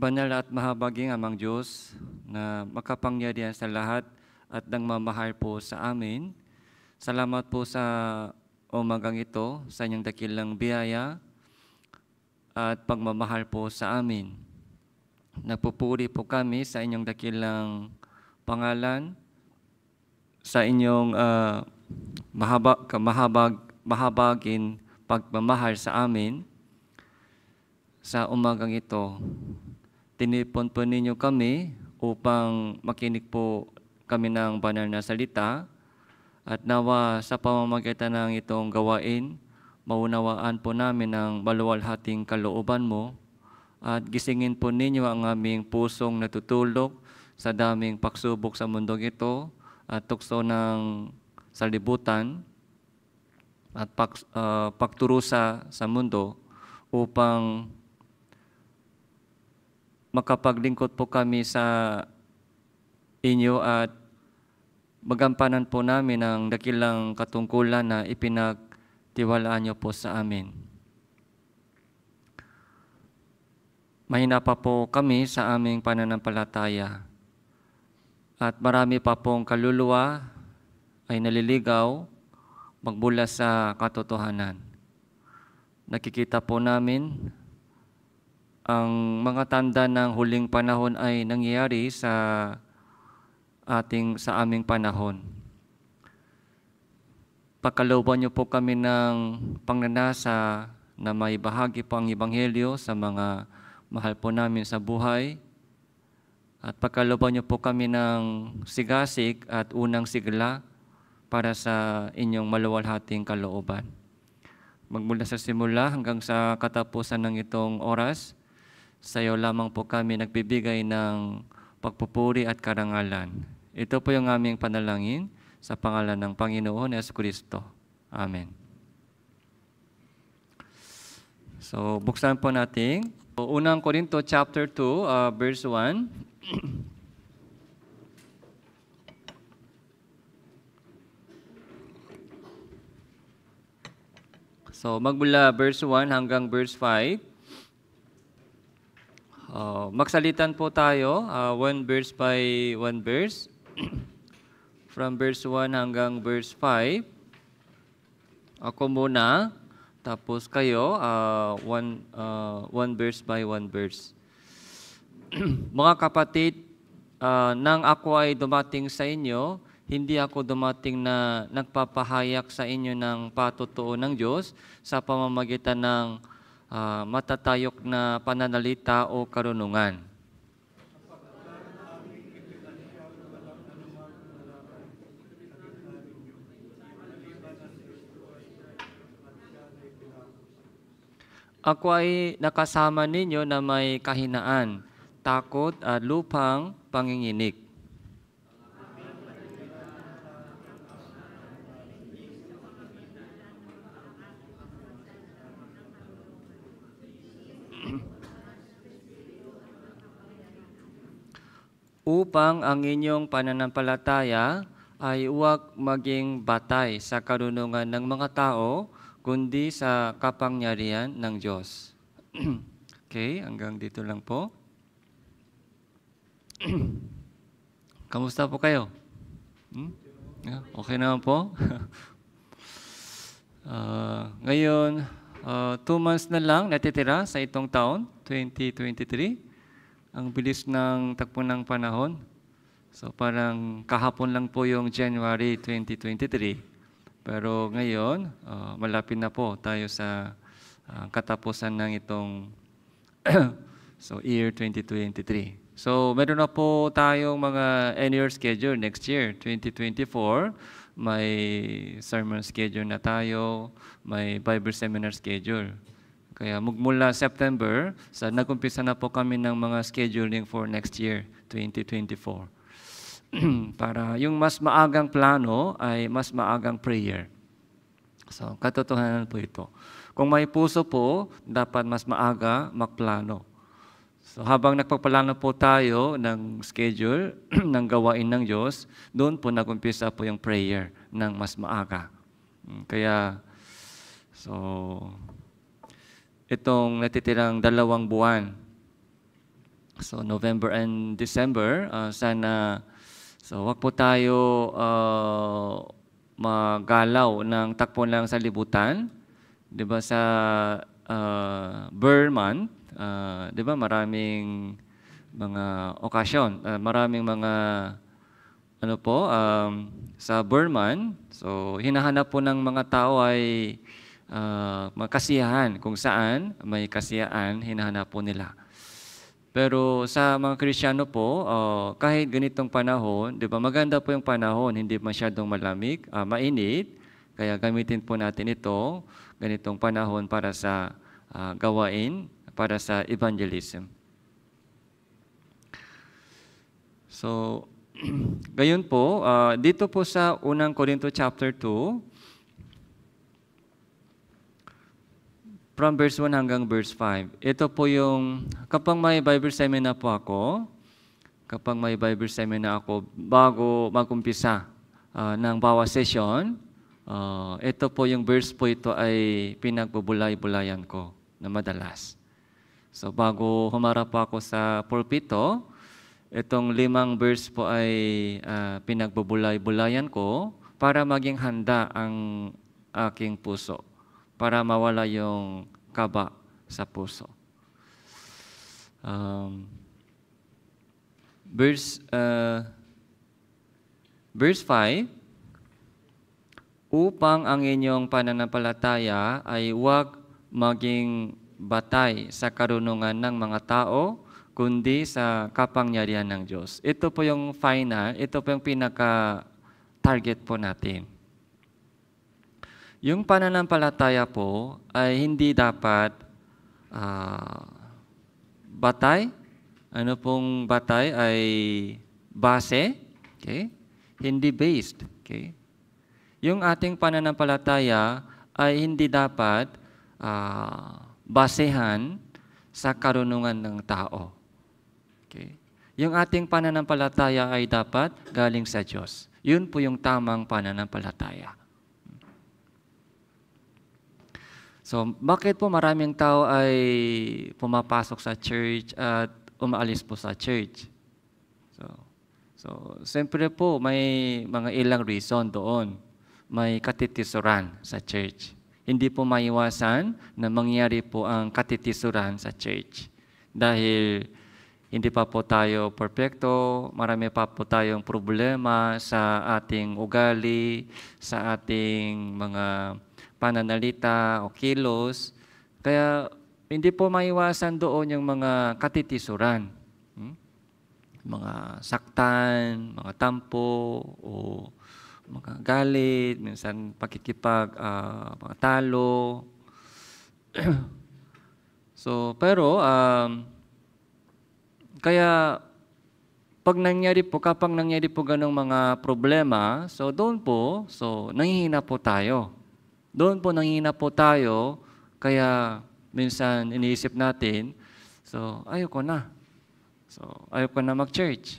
banal at mahabaging amang Diyos na makapangyarihan sa lahat at nang nagmamahal po sa amin. Salamat po sa umagang ito, sa inyong dakilang biyaya at pagmamahal po sa amin. Nagpupuri po kami sa inyong dakilang pangalan, sa inyong uh, ah, mahabag, mahabag, mahabagin pagmamahal sa amin sa umagang ito. Tinipon po ninyo kami upang makinig po kami ng banal na salita at nawa sa pamamagitan ng itong gawain, maunawaan po namin ang maluwalhating kalooban mo at gisingin po ninyo ang aming pusong natutulog sa daming pagsubok sa mundong ito at tukso ng salibutan at pag, uh, ah, pagturusa sa mundo upang makapaglingkod po kami sa inyo at magampanan po namin ang dakilang katungkulan na ipinagtiwalaan niyo po sa amin. Mahina pa po kami sa aming pananampalataya at marami pa pong kaluluwa ay naliligaw magbula sa katotohanan. Nakikita po namin ang mga tanda ng huling panahon ay nangyayari sa ating sa aming panahon. Pagkalooban niyo po kami ng pangnanasa na may bahagi po ang Ebanghelyo sa mga mahal po namin sa buhay. At pagkalooban niyo po kami ng sigasig at unang sigla para sa inyong maluwalhating kalooban. Magmula sa simula hanggang sa katapusan ng itong oras, sa iyo lamang po kami nagbibigay ng pagpupuri at karangalan. Ito po yung aming panalangin sa pangalan ng Panginoon Yesu Kristo. Amen. So, buksan po natin. So, unang Korinto chapter 2, uh, verse 1. so, magmula verse 1 hanggang verse 5. Uh, magsalitan po tayo, uh, one verse by one verse, from verse 1 hanggang verse 5. Ako muna, tapos kayo, uh, one, uh, one verse by one verse. Mga kapatid, uh, nang ako ay dumating sa inyo, hindi ako dumating na nagpapahayak sa inyo ng patotoo ng Diyos sa pamamagitan ng uh, matatayok na pananalita o karunungan. Ako ay nakasama ninyo na may kahinaan, takot at lupang panginginig. upang ang inyong pananampalataya ay huwag maging batay sa karunungan ng mga tao, kundi sa kapangyarihan ng Diyos. okay, hanggang dito lang po. Kamusta po kayo? Hmm? okay naman po? uh, ngayon, uh, two months na lang natitira sa itong taon, 2023. Ang bilis ng takbo ng panahon. So parang kahapon lang po yung January 2023. Pero ngayon, uh, malapit na po tayo sa uh, katapusan ng itong so year 2023. So meron na po tayong mga annual schedule next year, 2024. May sermon schedule na tayo, may Bible seminar schedule. Kaya magmula September, sa nagumpisa na po kami ng mga scheduling for next year, 2024. Para yung mas maagang plano ay mas maagang prayer. So, katotohanan po ito. Kung may puso po, dapat mas maaga magplano. So habang nagpapalano po tayo ng schedule ng gawain ng Diyos, doon po nagumpisa po yung prayer ng mas maaga. Hmm, kaya, so itong natitirang dalawang buwan. So November and December, uh, sana so wag po tayo uh, magalaw ng takpon lang sa libutan. 'Di ba sa uh, Burr month, uh, 'di ba maraming mga okasyon, uh, maraming mga ano po um, sa Burman. So hinahanap po ng mga tao ay uh, makasiyahan kung saan may kasiyahan, hinahanap po nila. Pero sa mga Kristiyano po, uh, kahit ganitong panahon, di ba maganda po yung panahon, hindi masyadong malamig, uh, mainit, kaya gamitin po natin ito, ganitong panahon para sa uh, gawain, para sa evangelism. So, gayon po, uh, dito po sa unang Korinto chapter 2, from verse 1 hanggang verse 5. Ito po yung, kapag may Bible seminar po ako, kapag may Bible seminar ako, bago magumpisa uh, ng bawa session, uh, ito po yung verse po ito ay pinagbubulay-bulayan ko na madalas. So bago humarap po ako sa pulpito, itong limang verse po ay uh, pinagbubulay-bulayan ko para maging handa ang aking puso para mawala yung kaba sa puso. Um, verse, uh, verse 5, upang ang inyong pananampalataya ay huwag maging batay sa karunungan ng mga tao, kundi sa kapangyarihan ng Diyos. Ito po yung final, ito po yung pinaka-target po natin. Yung pananampalataya po ay hindi dapat uh, batay. Ano pong batay ay base, okay? Hindi based, okay? Yung ating pananampalataya ay hindi dapat uh, basehan sa karunungan ng tao. Okay? Yung ating pananampalataya ay dapat galing sa Diyos. Yun po yung tamang pananampalataya. So, bakit po maraming tao ay pumapasok sa church at umaalis po sa church? So, so siyempre po, may mga ilang reason doon. May katitisuran sa church. Hindi po maiwasan na mangyari po ang katitisuran sa church. Dahil hindi pa po tayo perfecto, marami pa po tayong problema sa ating ugali, sa ating mga pananalita o kilos. Kaya hindi po maiwasan doon yung mga katitisuran. Hmm? Mga saktan, mga tampo, o mga galit, minsan pakikipag, uh, mga talo. so, pero, um, kaya pag nangyari po, kapag nangyari po ganong mga problema, so doon po, so nangihina po tayo. Doon po nangina po tayo, kaya minsan iniisip natin, so ayoko na. So ayoko na mag-church.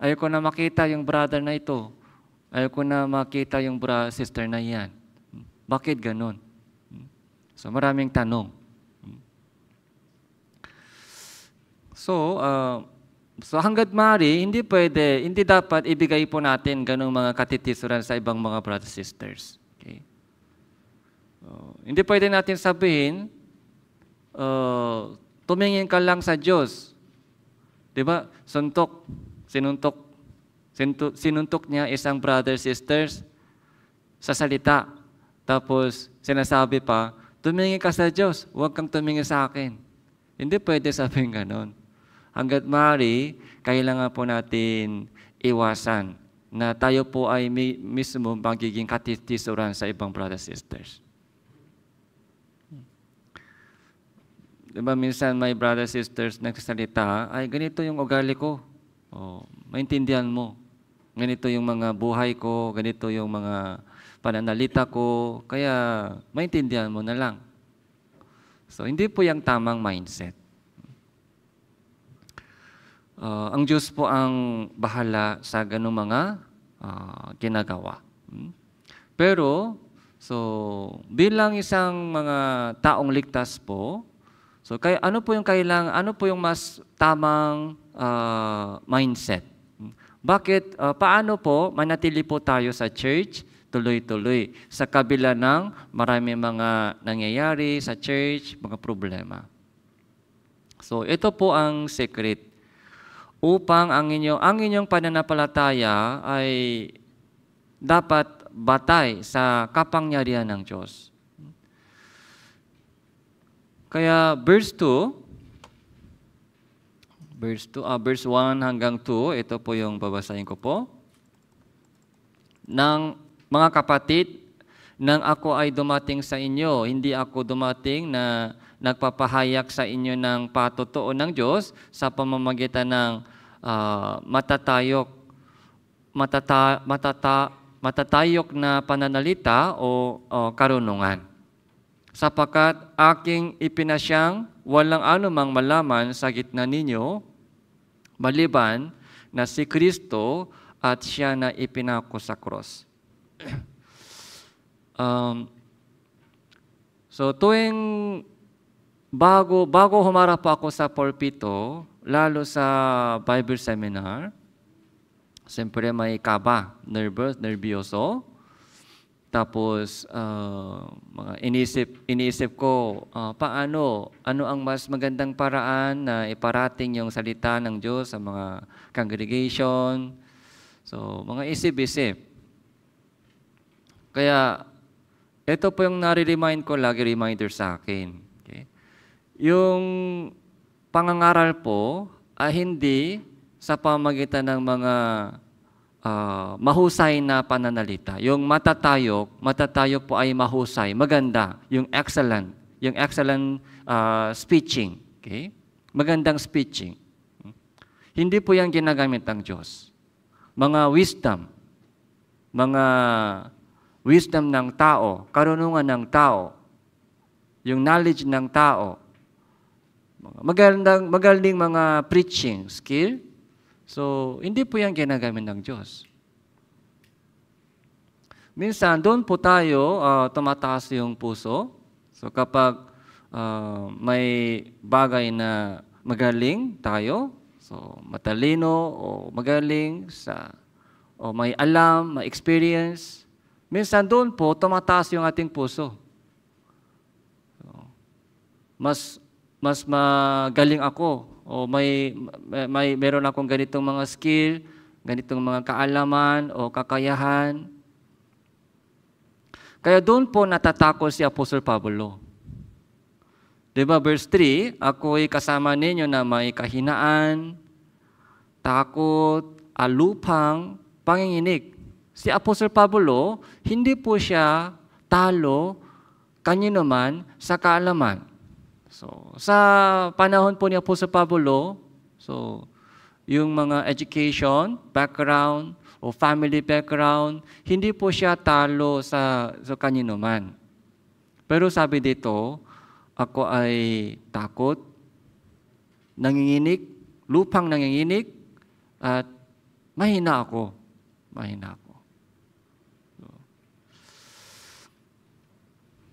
Ayoko na makita yung brother na ito. Ayoko na makita yung bra sister na yan. Bakit ganun? So maraming tanong. So, uh, so hanggat mari, hindi pwede, hindi dapat ibigay po natin ganung mga katitisuran sa ibang mga brother sisters. Uh, hindi pwede natin sabihin, uh, tumingin ka lang sa Diyos. Di ba? Suntok, sinuntok, sinuntok, niya isang brother, sisters sa salita. Tapos sinasabi pa, tumingin ka sa Diyos, huwag kang tumingin sa akin. Hindi pwede sabihin ganun. Hanggat mari, kailangan po natin iwasan na tayo po ay mismo magiging katitisuran sa ibang brothers sisters. di minsan my brothers, sisters, nagsasalita, ay ganito yung ugali ko. Oh, maintindihan mo. Ganito yung mga buhay ko, ganito yung mga pananalita ko, kaya maintindihan mo na lang. So, hindi po yung tamang mindset. Uh, ang Diyos po ang bahala sa ganung mga uh, ginagawa. Hmm? Pero, so, bilang isang mga taong ligtas po, So kaya ano po yung kailangan, ano po yung mas tamang uh, mindset? Bakit uh, paano po manatili po tayo sa church tuloy-tuloy sa kabila ng marami mga nangyayari sa church, mga problema. So ito po ang secret upang ang inyong ang inyong pananampalataya ay dapat batay sa kapangyarihan ng Diyos. Kaya verse 2, verse 2, ah, verse 1 hanggang 2, ito po yung babasahin ko po. Nang mga kapatid, nang ako ay dumating sa inyo, hindi ako dumating na nagpapahayak sa inyo ng patotoo ng Diyos sa pamamagitan ng uh, ah, matatayok matata, matata, matatayok na pananalita o, o karunungan sapakat aking ipinasyang walang anumang malaman sa gitna ninyo, maliban na si Kristo at siya na ipinako sa cross. um, so tuwing bago, bago humarap ako sa pulpito, lalo sa Bible seminar, siyempre may kaba, nervous, nervioso. Tapos, uh, mga inisip, iniisip ko, uh, paano, ano ang mas magandang paraan na iparating yung salita ng Diyos sa mga congregation. So, mga isip-isip. Kaya, ito po yung nare-remind ko, lagi reminder sa akin. Okay? Yung pangangaral po, ay ah, hindi sa pamagitan ng mga uh, mahusay na pananalita. Yung matatayog, matatayog po ay mahusay, maganda, yung excellent, yung excellent uh, speeching. Okay? Magandang speeching. Hindi po yan ginagamit ng Diyos. Mga wisdom, mga wisdom ng tao, karunungan ng tao, yung knowledge ng tao, magandang, magaling mga preaching skill, So, hindi po yan ginagamit ng Diyos. Minsan, doon po tayo uh, tumataas yung puso. So, kapag uh, may bagay na magaling tayo, so, matalino o magaling sa o may alam, may experience, minsan doon po tumataas yung ating puso. So, mas mas magaling ako o may, may meron akong ganitong mga skill, ganitong mga kaalaman o kakayahan. Kaya doon po natatako si Apostle Pablo. Diba verse 3, ako'y kasama ninyo na may kahinaan, takot, alupang, panginginig. Si Apostle Pablo, hindi po siya talo, kanya naman sa kaalaman. So, sa panahon po ni Apostol Pablo, so, yung mga education, background, o family background, hindi po siya talo sa, sa kanino man. Pero sabi dito, ako ay takot, nanginginig, lupang nanginginig, at mahina ako. Mahina ako.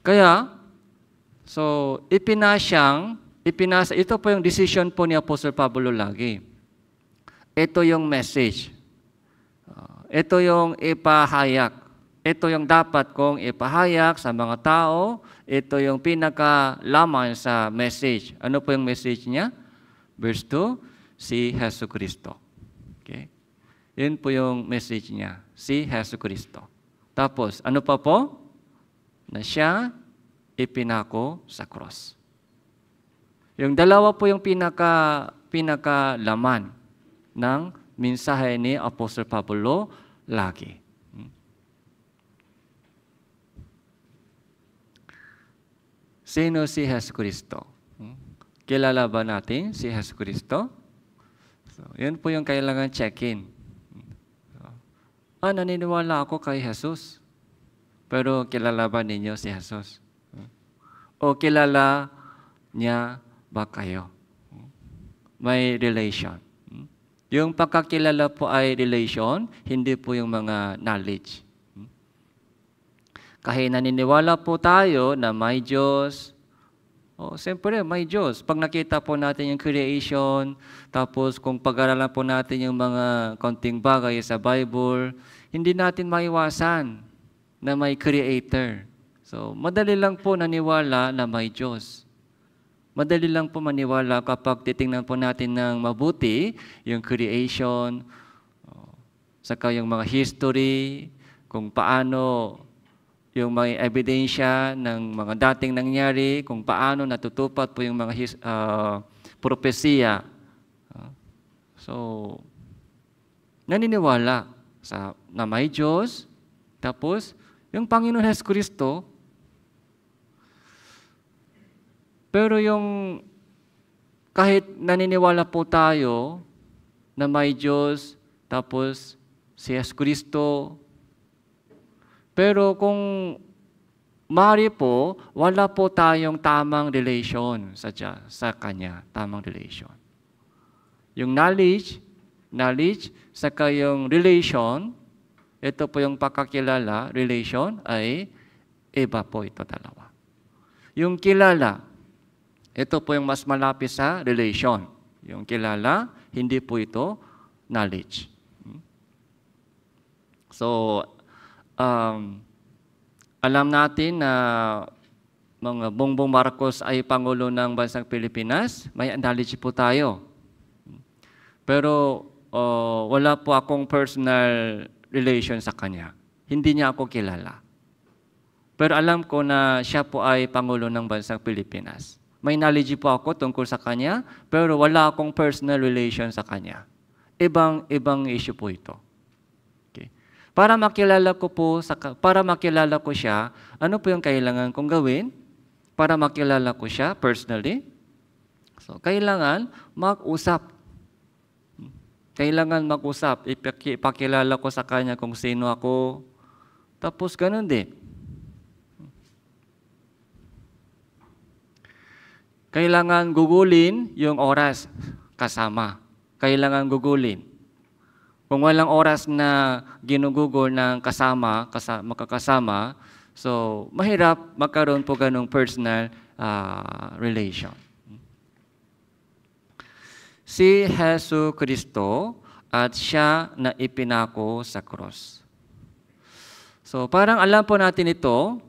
Kaya, So, ipinasyang, ipinasa, ito po yung decision po ni Apostle Pablo lagi. Ito yung message. Uh, ito yung ipahayag. Ito yung dapat kong ipahayag sa mga tao. Ito yung pinakalaman sa message. Ano po yung message niya? Verse 2, si Heso Kristo. Okay? Yun po yung message niya, si Heso Kristo. Tapos, ano pa po? Na siya ipinako sa cross. Yung dalawa po yung pinaka pinakalaman ng mensahe ni Apostol Pablo lagi. Sino si Jesus Kristo? Kilala ba natin si Jesus Kristo? So, yun po yung kailangan check-in. Ah, naniniwala ako kay Jesus. Pero kilala ba ninyo si Jesus? O kilala niya ba kayo? May relation. Yung pagkakilala po ay relation, hindi po yung mga knowledge. Kahit naniniwala po tayo na may Diyos, oh, siyempre may Diyos. Pag nakita po natin yung creation, tapos kung pag-aralan po natin yung mga konting bagay sa Bible, hindi natin maiwasan na may creator. So, madali lang po naniwala na may Diyos. Madali lang po maniwala kapag titingnan po natin ng mabuti yung creation, oh, saka yung mga history, kung paano yung mga ebidensya ng mga dating nangyari, kung paano natutupad po yung mga his, uh, ah, propesya. Ah, so, naniniwala sa, na may Diyos, tapos yung Panginoon Hesus Kristo, Pero yung kahit naniniwala po tayo na may Diyos, tapos si Jesus Kristo, pero kung mari po, wala po tayong tamang relation sa, sa Kanya, tamang relation. Yung knowledge, knowledge, sa kayong relation, ito po yung pagkakilala, relation, ay iba po ito dalawa. Yung kilala, ito po yung mas malapit sa relation. Yung kilala, hindi po ito knowledge. Hmm? So, um, alam natin na mga Bongbong Marcos ay Pangulo ng Bansang Pilipinas, may knowledge po tayo. Hmm? Pero uh, wala po akong personal relation sa kanya. Hindi niya ako kilala. Pero alam ko na siya po ay Pangulo ng Bansang Pilipinas. May knowledge po ako tungkol sa kanya, pero wala akong personal relation sa kanya. Ibang-ibang issue po ito. Okay. Para makilala ko po sa para makilala ko siya, ano po yung kailangan kong gawin para makilala ko siya personally? So, kailangan mag-usap kailangan mag-usap, ipakilala ko sa kanya kung sino ako. Tapos ganun din. Kailangan gugulin yung oras kasama. Kailangan gugulin. Kung walang oras na ginugugol ng kasama, kasama makakasama, so mahirap magkaroon po ganong personal uh, relation. Si Hesu Kristo at siya na ipinako sa cross. So parang alam po natin ito,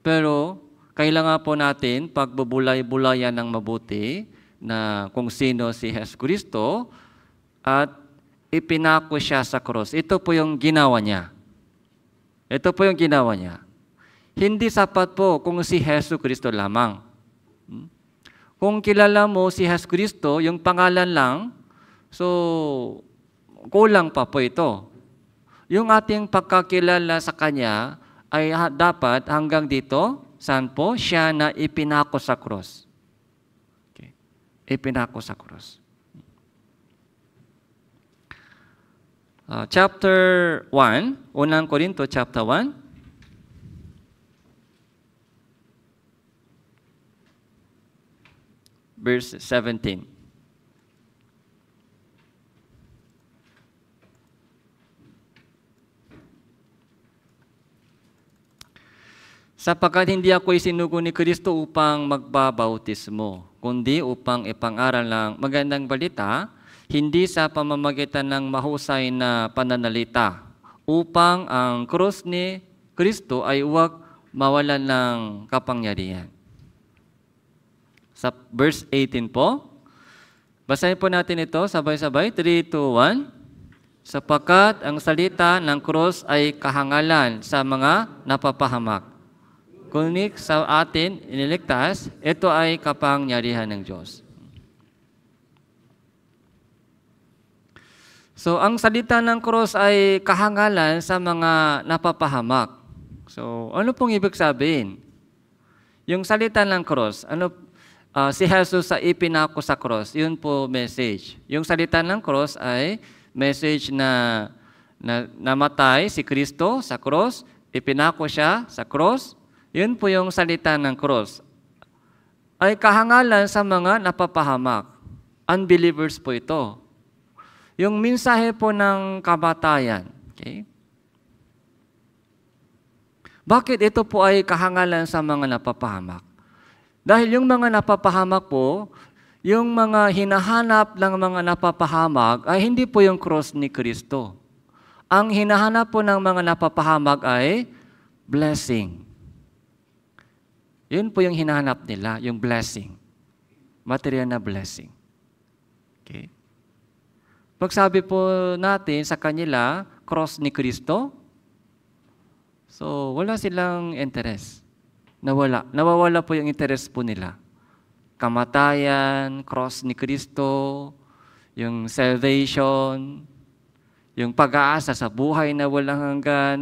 pero kailangan po natin pagbubulay-bulayan ng mabuti na kung sino si Jesus Kristo at ipinako siya sa cross. Ito po yung ginawa niya. Ito po yung ginawa niya. Hindi sapat po kung si Jesus Kristo lamang. Hmm? Kung kilala mo si Jesus Kristo, yung pangalan lang, so kulang pa po ito. Yung ating pagkakilala sa Kanya ay dapat hanggang dito Saan po? Siya na ipinako sa cross. Okay. Ipinako sa cross. Uh, chapter 1, unang Korinto chapter 1. Verse 17. sapagkat hindi ako isinugo ni Kristo upang magbabautismo, kundi upang ipangaral ng magandang balita, hindi sa pamamagitan ng mahusay na pananalita, upang ang krus ni Kristo ay huwag mawalan ng kapangyarihan. Sa verse 18 po, basahin po natin ito sabay-sabay, 3, 2, 1. Sapagkat ang salita ng krus ay kahangalan sa mga napapahamak Kunik sa atin, iniligtas, ito ay kapangyarihan ng Diyos. So, ang salita ng cross ay kahangalan sa mga napapahamak. So, ano pong ibig sabihin? Yung salita ng cross, ano, uh, si Jesus sa ipinako sa cross, yun po message. Yung salita ng cross ay message na, na namatay si Kristo sa cross, ipinako siya sa cross, yun po yung salita ng cross. Ay kahangalan sa mga napapahamak. Unbelievers po ito. Yung mensahe po ng kabatayan. Okay? Bakit ito po ay kahangalan sa mga napapahamak? Dahil yung mga napapahamak po, yung mga hinahanap ng mga napapahamak ay hindi po yung cross ni Kristo. Ang hinahanap po ng mga napapahamak ay blessing. Yun po yung hinahanap nila, yung blessing. Material na blessing. Okay? Pag sabi po natin sa kanila, cross ni Kristo, so wala silang interest. Nawala. Nawawala po yung interest po nila. Kamatayan, cross ni Kristo, yung salvation, yung pag-aasa sa buhay na walang hanggan.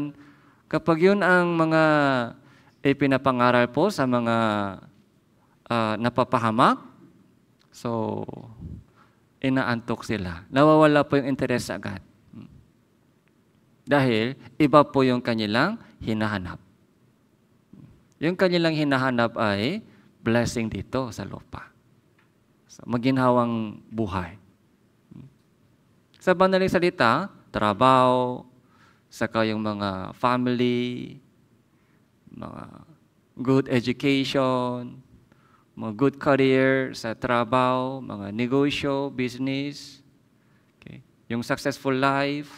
Kapag yun ang mga ipinapangaral po sa mga uh, napapahamak. So, inaantok sila. Nawawala po yung interes agad. Dahil iba po yung kanilang hinahanap. Yung kanilang hinahanap ay blessing dito sa lupa. So, maginhawang buhay. Sa banaling salita, trabaho, sa kayong mga family, mga good education, mga good career sa trabaho, mga negosyo, business, okay? yung successful life.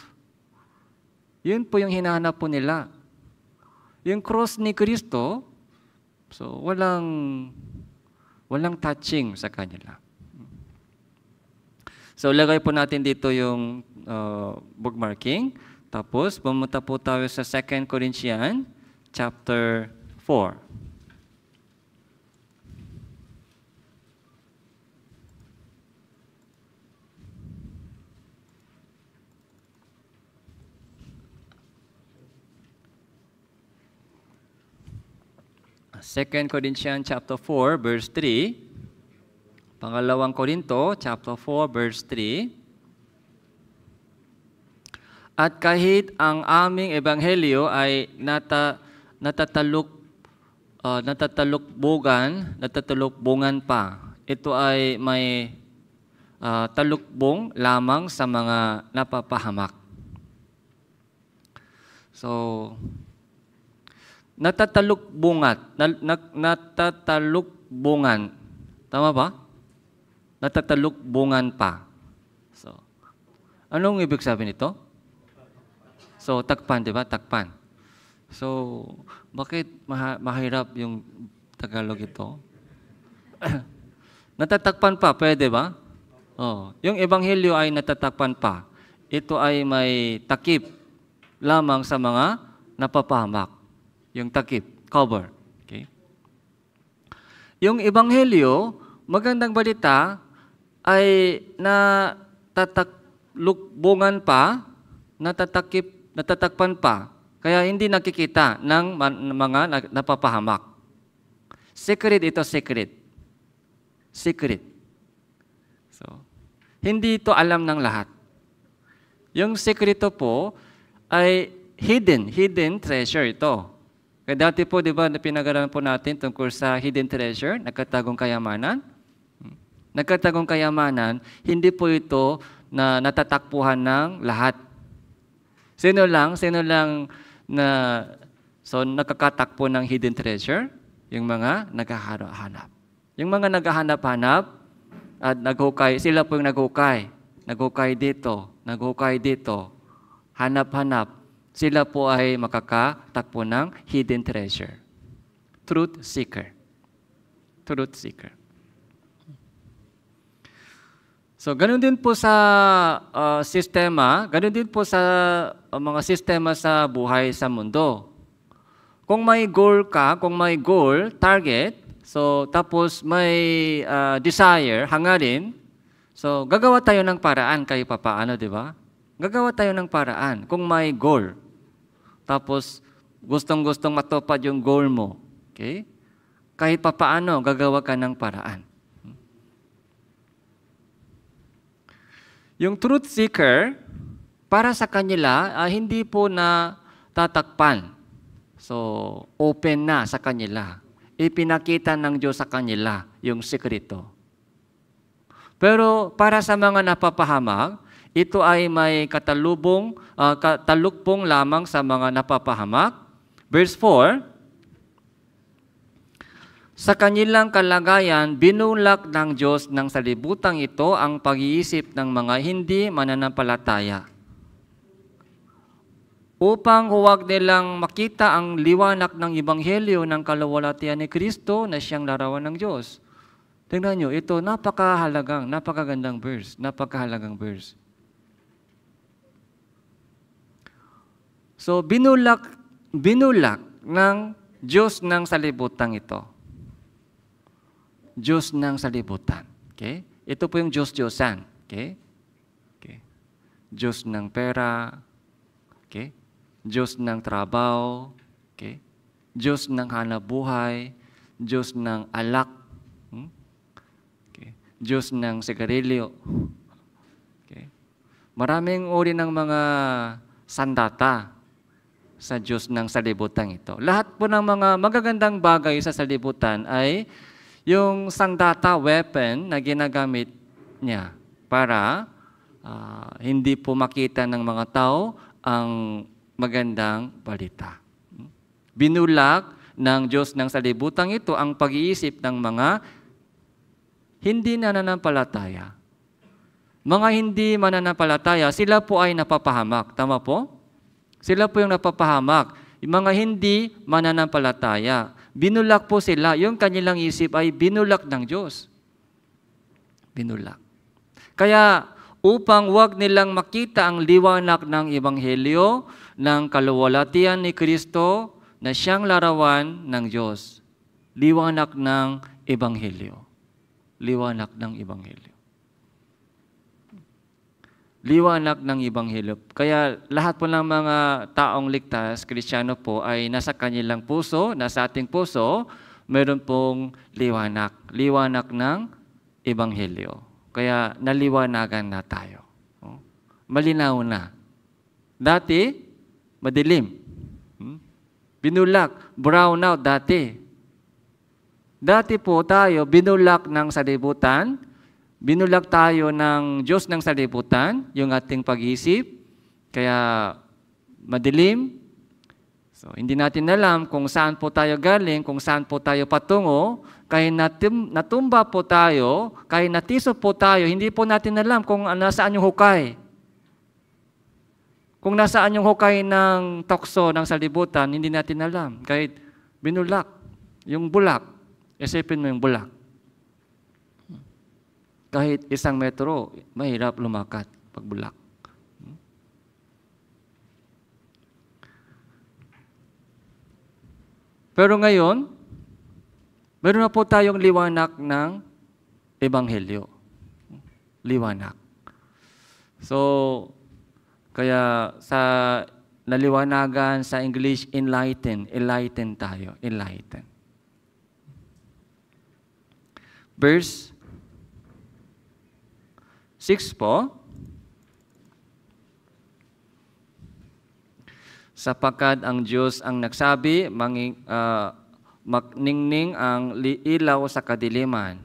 Yun po yung hinahanap po nila. Yung cross ni Kristo, so walang walang touching sa kanila. So lagay po natin dito yung uh, bookmarking. Tapos pumunta po tayo sa 2 Corinthians chapter 4. Second Corinthians chapter 4 verse 3. Pangalawang Korinto chapter 4 verse 3. At kahit ang aming ebanghelyo ay nata natataluk uh, ah, natatalukbogan, bungan pa. Ito ay may uh, ah, talukbong lamang sa mga napapahamak. So, natatalukbungat, na, na, bungan. Tama ba? bungan pa. So, anong ibig sabihin nito? So, takpan, di ba? Takpan. So, bakit maha- mahirap yung Tagalog ito? natatakpan pa, pwede ba? Oh, yung ebanghelyo ay natatakpan pa. Ito ay may takip lamang sa mga napapahamak. Yung takip, cover. Okay? Yung ebanghelyo, magandang balita, ay natatakbungan pa, natatakip, natatakpan pa kaya hindi nakikita ng mga napapahamak. Secret ito, secret. Secret. So, hindi ito alam ng lahat. Yung sekreto po ay hidden, hidden treasure ito. Kaya dati po, di ba, pinag-aralan po natin tungkol sa hidden treasure, nagkatagong kayamanan. Nagkatagong kayamanan, hindi po ito na natatakpuhan ng lahat. Sino lang, sino lang na so nagkakatakpo ng hidden treasure, yung mga naghahanap. Yung mga naghahanap-hanap at naghukay, sila po yung naghukay. Naghukay dito, naghukay dito, hanap-hanap. Sila po ay makakatakpo ng hidden treasure. Truth seeker. Truth seeker. So, ganun din po sa uh, sistema, ganun din po sa uh, mga sistema sa buhay sa mundo. Kung may goal ka, kung may goal, target, so tapos may uh, desire, hangarin, so gagawa tayo ng paraan kahit papaano, di ba? Gagawa tayo ng paraan kung may goal. Tapos gustong-gustong matupad yung goal mo. Okay? Kahit papaano, gagawa ka ng paraan. Yung truth seeker, para sa kanila, uh, hindi po na tatakpan. So, open na sa kanila. Ipinakita ng Diyos sa kanila yung sekreto. Pero para sa mga napapahamak, ito ay may katalubong, uh, ah, katalukpong lamang sa mga napapahamak. Verse 4, sa kanilang kalagayan, binulak ng Diyos ng salibutang ito ang pag-iisip ng mga hindi mananampalataya upang huwag nilang makita ang liwanag ng Ibanghelyo ng kalawalatian ni Kristo na siyang larawan ng Diyos. Tingnan nyo, ito napakahalagang, napakagandang verse, napakahalagang verse. So, binulak, binulak ng Diyos ng salibutang ito. Diyos ng salibutan. Okay? Ito po yung Diyos-Diyosan. Okay? okay? Diyos ng pera. Okay? Diyos ng trabaho. Okay? Diyos ng hanabuhay. Diyos ng alak. Hmm? Okay? Diyos ng sigarilyo. Okay? Maraming uri ng mga sandata sa Diyos ng salibutan ito. Lahat po ng mga magagandang bagay sa salibutan ay yung sangdata weapon na ginagamit niya para uh, hindi po makita ng mga tao ang magandang balita. Binulak ng Diyos ng salibutang ito ang pag-iisip ng mga hindi nananampalataya. Mga hindi mananampalataya, sila po ay napapahamak. Tama po? Sila po yung napapahamak. Yung mga hindi mananampalataya. Binulak po sila. Yung kanilang isip ay binulak ng Diyos. Binulak. Kaya upang wag nilang makita ang liwanag ng Ebanghelyo ng kaluwalatian ni Kristo na siyang larawan ng Diyos. Liwanag ng Ebanghelyo. Liwanag ng Ebanghelyo liwanag ng Ibanghilyo. Kaya lahat po ng mga taong ligtas, Kristiyano po, ay nasa kanilang puso, nasa ating puso, meron pong liwanag. Liwanag ng Ibanghilyo. Kaya naliwanagan na tayo. Oh, malinaw na. Dati, madilim. Hmm? Binulak, brown out dati. Dati po tayo binulak ng salibutan, Binulak tayo ng Diyos ng salibutan, yung ating pag-iisip, kaya madilim. So, hindi natin alam kung saan po tayo galing, kung saan po tayo patungo, kaya natim, natumba po tayo, kaya natiso po tayo, hindi po natin alam kung nasaan yung hukay. Kung nasaan yung hukay ng tokso, ng salibutan, hindi natin alam. Kahit binulak, yung bulak, isipin mo yung bulak. Kahit isang metro, mahirap lumakat pag bulak. Pero ngayon, meron na po tayong liwanag ng Ebanghelyo. Liwanag. So, kaya sa naliwanagan sa English, enlighten, enlighten tayo, enlighten. Verse 6 po, sapagkat ang Diyos ang nagsabi, manging, uh, ah, makningning ang ilaw sa kadiliman,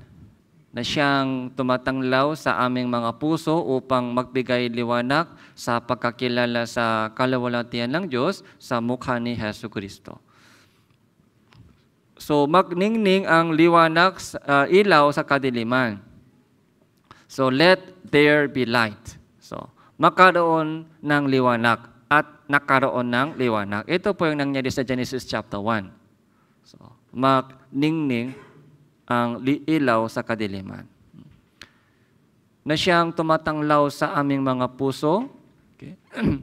na siyang tumatanglaw sa aming mga puso upang magbigay liwanag sa pagkakilala sa kalawalatian ng Diyos sa mukha ni Heso Kristo. So, magningning ang liwanag, uh, ilaw sa kadiliman. So, let there be light. So, magkaroon ng liwanag at nakaroon ng liwanag. Ito po yung nangyari sa Genesis chapter 1. So, magningning ang ilaw sa kadiliman. Na siyang tumatanglaw sa aming mga puso. Okay.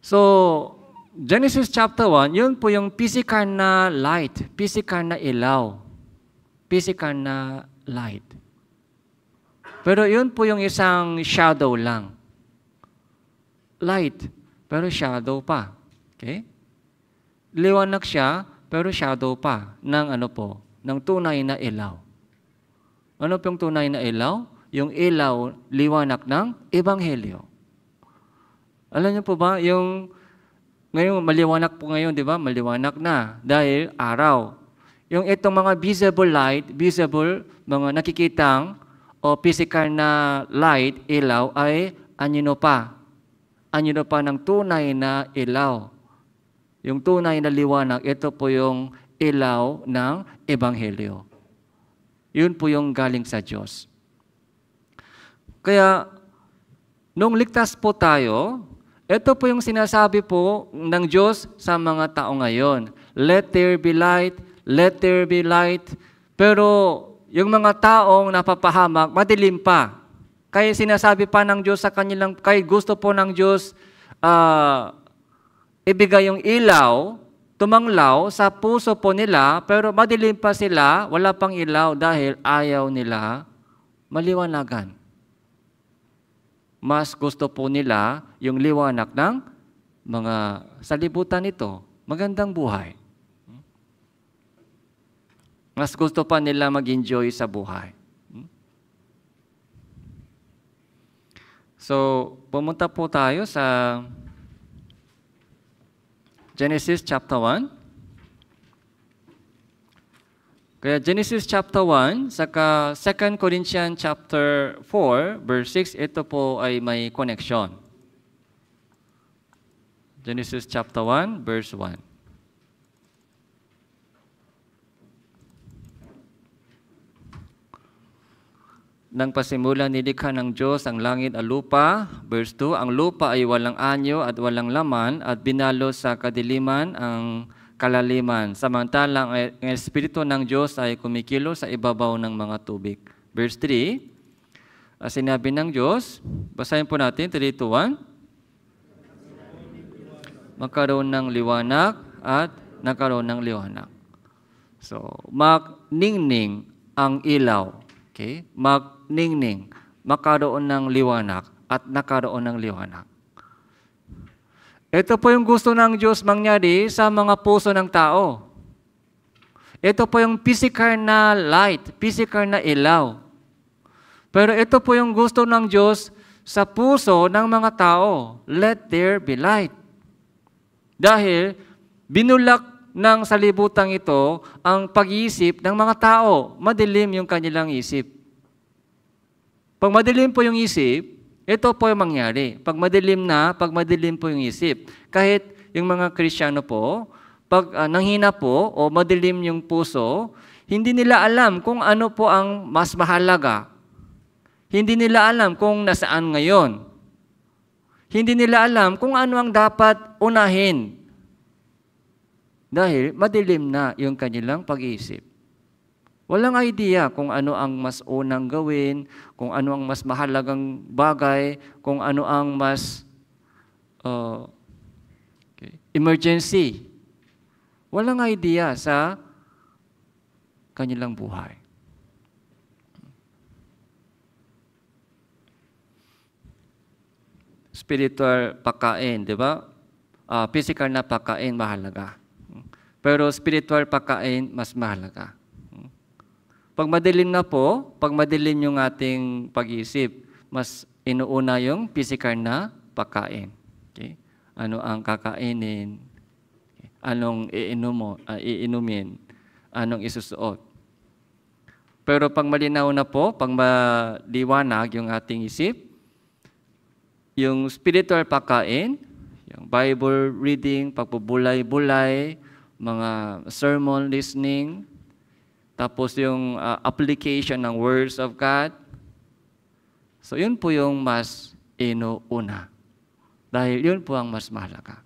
so, Genesis chapter 1, yun po yung physical na light, physical na ilaw, physical na light. Pero yun po yung isang shadow lang. Light, pero shadow pa. Okay? Liwanag siya, pero shadow pa ng ano po, ng tunay na ilaw. Ano po yung tunay na ilaw? Yung ilaw, liwanag ng Ebanghelyo. Alam niyo po ba, yung ngayon, maliwanag po ngayon, di ba? Maliwanag na dahil araw. Yung itong mga visible light, visible, mga nakikitang o physical na light, ilaw, ay anino pa. Anino pa ng tunay na ilaw. Yung tunay na liwanag, ito po yung ilaw ng Ebanghelyo. Yun po yung galing sa Diyos. Kaya, nung ligtas po tayo, ito po yung sinasabi po ng Diyos sa mga tao ngayon. Let there be light, let there be light. Pero yung mga taong napapahamak, madilim pa. Kaya sinasabi pa ng Diyos sa kanilang, kaya gusto po ng Diyos uh, ibigay yung ilaw, tumanglaw sa puso po nila, pero madilim pa sila, wala pang ilaw dahil ayaw nila maliwanagan. Mas gusto po nila yung liwanag ng mga salibutan nito. Magandang buhay. Mas gusto pa nila mag-enjoy sa buhay. Hmm? So, pumunta po tayo sa Genesis chapter 1. Kaya Genesis chapter 1, saka 2 Corinthians chapter 4, verse 6, ito po ay may connection. Genesis chapter 1, verse 1. Nang pasimula nilikha ng Diyos ang langit at lupa, verse 2, ang lupa ay walang anyo at walang laman at binalo sa kadiliman ang kalaliman. Samantalang ang Espiritu ng Diyos ay kumikilo sa ibabaw ng mga tubig. Verse 3, uh, sinabi ng Diyos, basahin po natin, 3 to 1. Magkaroon ng liwanag at nagkaroon ng liwanag. So, magningning ang ilaw. Okay? Mag ningning, makaroon ng liwanag at nakaroon ng liwanag. Ito po yung gusto ng Diyos mangyari sa mga puso ng tao. Ito po yung physical na light, physical na ilaw. Pero ito po yung gusto ng Diyos sa puso ng mga tao. Let there be light. Dahil binulak ng salibutang ito ang pag-iisip ng mga tao. Madilim yung kanilang isip. Pag madilim po yung isip, ito po yung mangyari. Pag madilim na, pag madilim po yung isip. Kahit yung mga Kristiyano po, pag uh, nanghina po o madilim yung puso, hindi nila alam kung ano po ang mas mahalaga. Hindi nila alam kung nasaan ngayon. Hindi nila alam kung ano ang dapat unahin. Dahil madilim na yung kanilang pag-iisip. Walang idea kung ano ang mas unang gawin, kung ano ang mas mahalagang bagay, kung ano ang mas uh, okay, emergency. Walang idea sa kanilang buhay. Spiritual pakain, di ba? Uh, physical na pakain, mahalaga. Pero spiritual pakain, mas mahalaga. Pag madilim na po, pag madilim yung ating pag-iisip, mas inuuna yung physical na pagkain. Okay? Ano ang kakainin? Anong iinom mo, uh, iinumin? Anong isusuot? Pero pag malinaw na po, pag maliwanag yung ating isip, yung spiritual pagkain, yung Bible reading, pagbubulay-bulay, mga sermon listening, tapos yung uh, application ng words of God. So yun po yung mas inuuna. Dahil yun po ang mas mahalaga.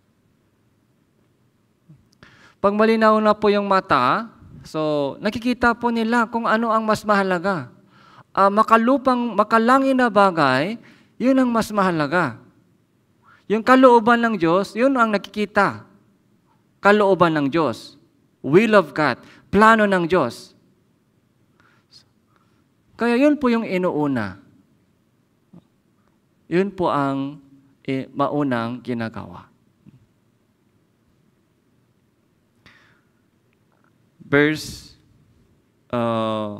Pag malinaw na po yung mata, so nakikita po nila kung ano ang mas mahalaga. Uh, makalupang, makalangin na bagay, yun ang mas mahalaga. Yung kalooban ng Diyos, yun ang nakikita. Kalooban ng Diyos. Will of God. Plano ng Diyos. Kaya yun po yung inuuna. Yun po ang eh, maunang ginagawa. Verse uh,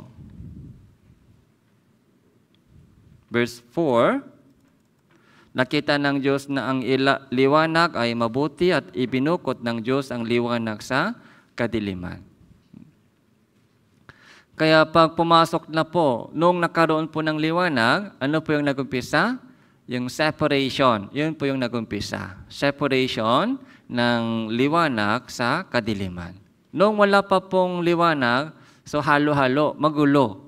verse 4 Nakita ng Diyos na ang ila, liwanag ay mabuti at ibinukot ng Diyos ang liwanag sa kadiliman. Kaya pag pumasok na po, nung nakaroon po ng liwanag, ano po yung nagumpisa? Yung separation. Yun po yung nagumpisa. Separation ng liwanag sa kadiliman. Nung wala pa pong liwanag, so halo-halo, magulo.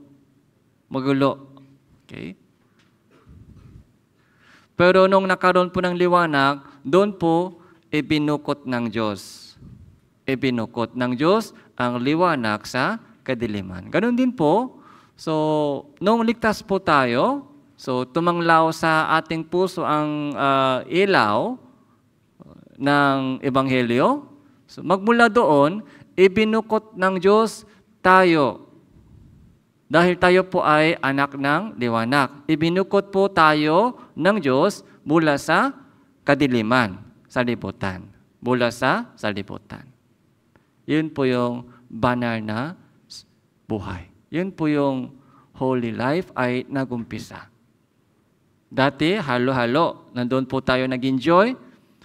Magulo. Okay? Pero nung nakaroon po ng liwanag, doon po ibinukot ng Diyos. Ibinukot ng Diyos ang liwanag sa kadiliman. Ganon din po, so noong ligtas po tayo, so tumanglaw sa ating puso ang ah, uh, ilaw ng Ebanghelyo. So magmula doon, ibinukot ng Diyos tayo dahil tayo po ay anak ng liwanag. Ibinukot po tayo ng Diyos mula sa kadiliman, sa libutan. Mula sa salibutan. Yun po yung banal na buhay. Yun po yung holy life ay nagumpisa. Dati, halo-halo, nandun po tayo nag-enjoy,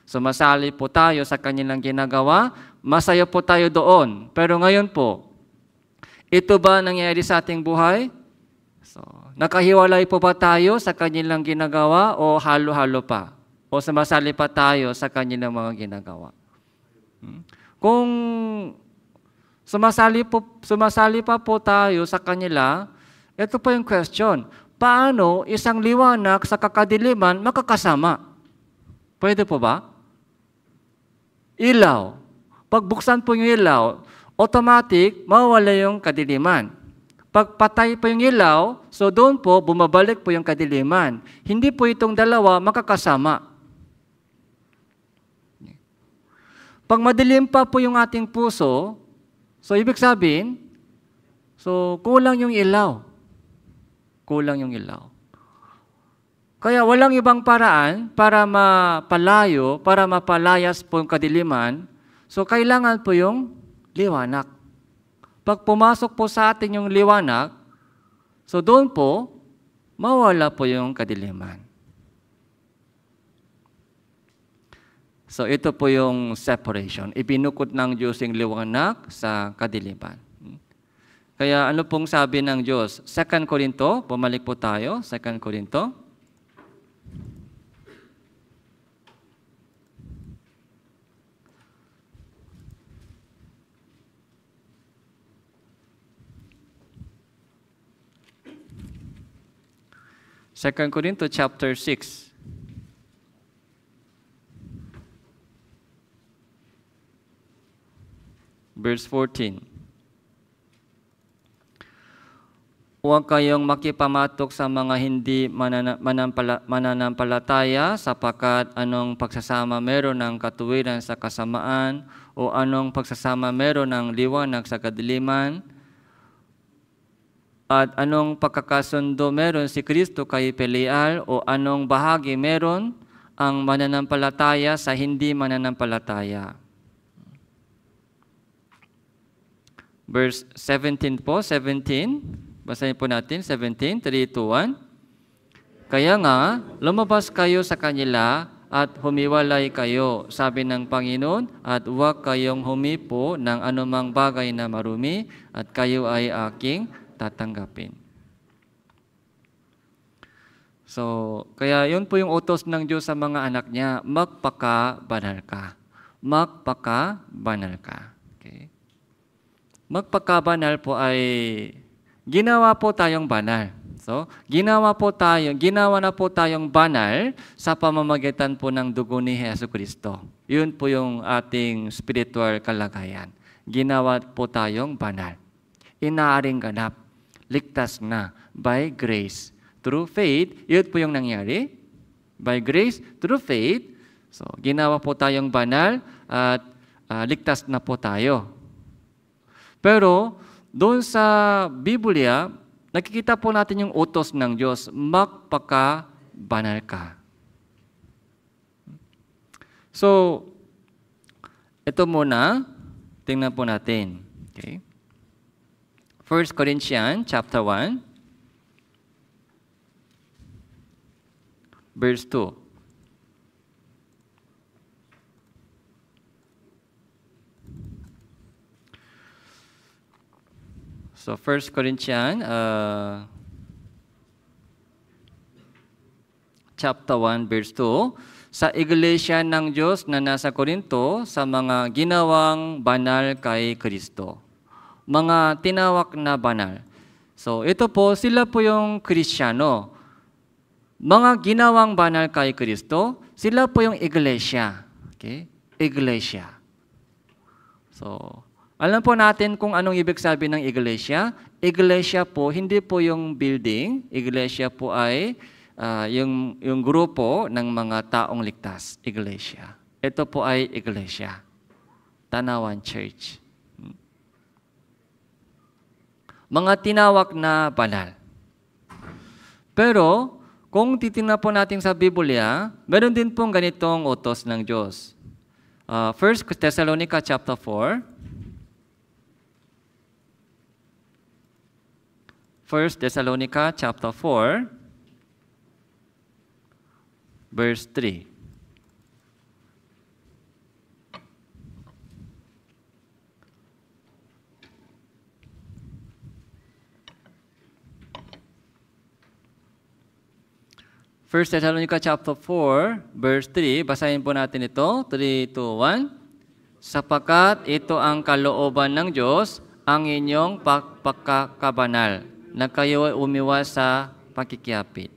sumasali po tayo sa kanilang ginagawa, masaya po tayo doon. Pero ngayon po, ito ba nangyayari sa ating buhay? So, nakahiwalay po ba tayo sa kanilang ginagawa o halo-halo pa? O sumasali pa tayo sa kanilang mga ginagawa? Hmm? Kung Sumasali, po, sumasali pa po tayo sa kanila. Ito po yung question. Paano isang liwanag sa kakadiliman makakasama? Pwede po ba? Ilaw. Pagbuksan po yung ilaw, automatic, mawala yung kadiliman. Pagpatay po yung ilaw, so doon po, bumabalik po yung kadiliman. Hindi po itong dalawa makakasama. Pag madilim pa po yung ating puso, So, ibig sabihin, so, kulang yung ilaw. Kulang yung ilaw. Kaya walang ibang paraan para mapalayo, para mapalayas po yung kadiliman. So, kailangan po yung liwanag. Pag pumasok po sa atin yung liwanag, so doon po, mawala po yung kadiliman. So ito po yung separation. Ibinukod ng Diyos yung liwanag sa kadiliman. Kaya ano pong sabi ng Diyos? 2 Korinto, bumalik po tayo, 2 Korinto. Second Corinthians chapter 6 verse 14. Huwag kayong makipamatok sa mga hindi mananampalataya sapakat anong pagsasama meron ng katuwiran sa kasamaan o anong pagsasama meron ng liwanag sa kadiliman at anong pagkakasundo meron si Kristo kay Peleal o anong bahagi meron ang mananampalataya sa hindi mananampalataya. verse 17 po, 17. Basahin po natin, 17, 3 to Kaya nga, lumabas kayo sa kanila at humiwalay kayo, sabi ng Panginoon, at huwag kayong humipo ng anumang bagay na marumi at kayo ay aking tatanggapin. So, kaya yun po yung utos ng Diyos sa mga anak niya, magpaka-banal ka. Magpaka-banal ka magpakabanal po ay ginawa po tayong banal. So, ginawa po tayo, ginawa na po tayong banal sa pamamagitan po ng dugo ni Heso Kristo. Yun po yung ating spiritual kalagayan. Ginawa po tayong banal. Inaaring ganap. Ligtas na by grace. Through faith, yun po yung nangyari. By grace, through faith. So, ginawa po tayong banal at uh, ligtas na po tayo pero doon sa Biblia, nakikita po natin yung utos ng Diyos, magpaka-banal ka. So, ito muna, tingnan po natin. Okay? 1 Corinthians chapter 1 verse 2. So 1 Corinthians uh, chapter 1 verse 2 sa iglesia ng Diyos na nasa Korinto sa mga ginawang banal kay Kristo. Mga tinawak na banal. So ito po, sila po yung Kristiyano. Mga ginawang banal kay Kristo, sila po yung iglesia. Okay? Iglesia. So, alam po natin kung anong ibig sabi ng iglesia. Iglesia po, hindi po yung building. Iglesia po ay uh, yung, yung grupo ng mga taong ligtas. Iglesia. Ito po ay iglesia. Tanawan Church. Hmm. Mga tinawak na banal. Pero, kung titingnan po natin sa Biblia, meron din pong ganitong utos ng Diyos. Uh, ah, 1 Thessalonica chapter 4, 1 Thessalonica chapter 4 verse 3. 1 Thessalonica chapter 4 verse 3, basahin po natin ito, 3 to 1. Sapagkat ito ang kalooban ng Diyos, ang inyong pagpagkakabanal na kayo ay umiwas sa pakikiyapit.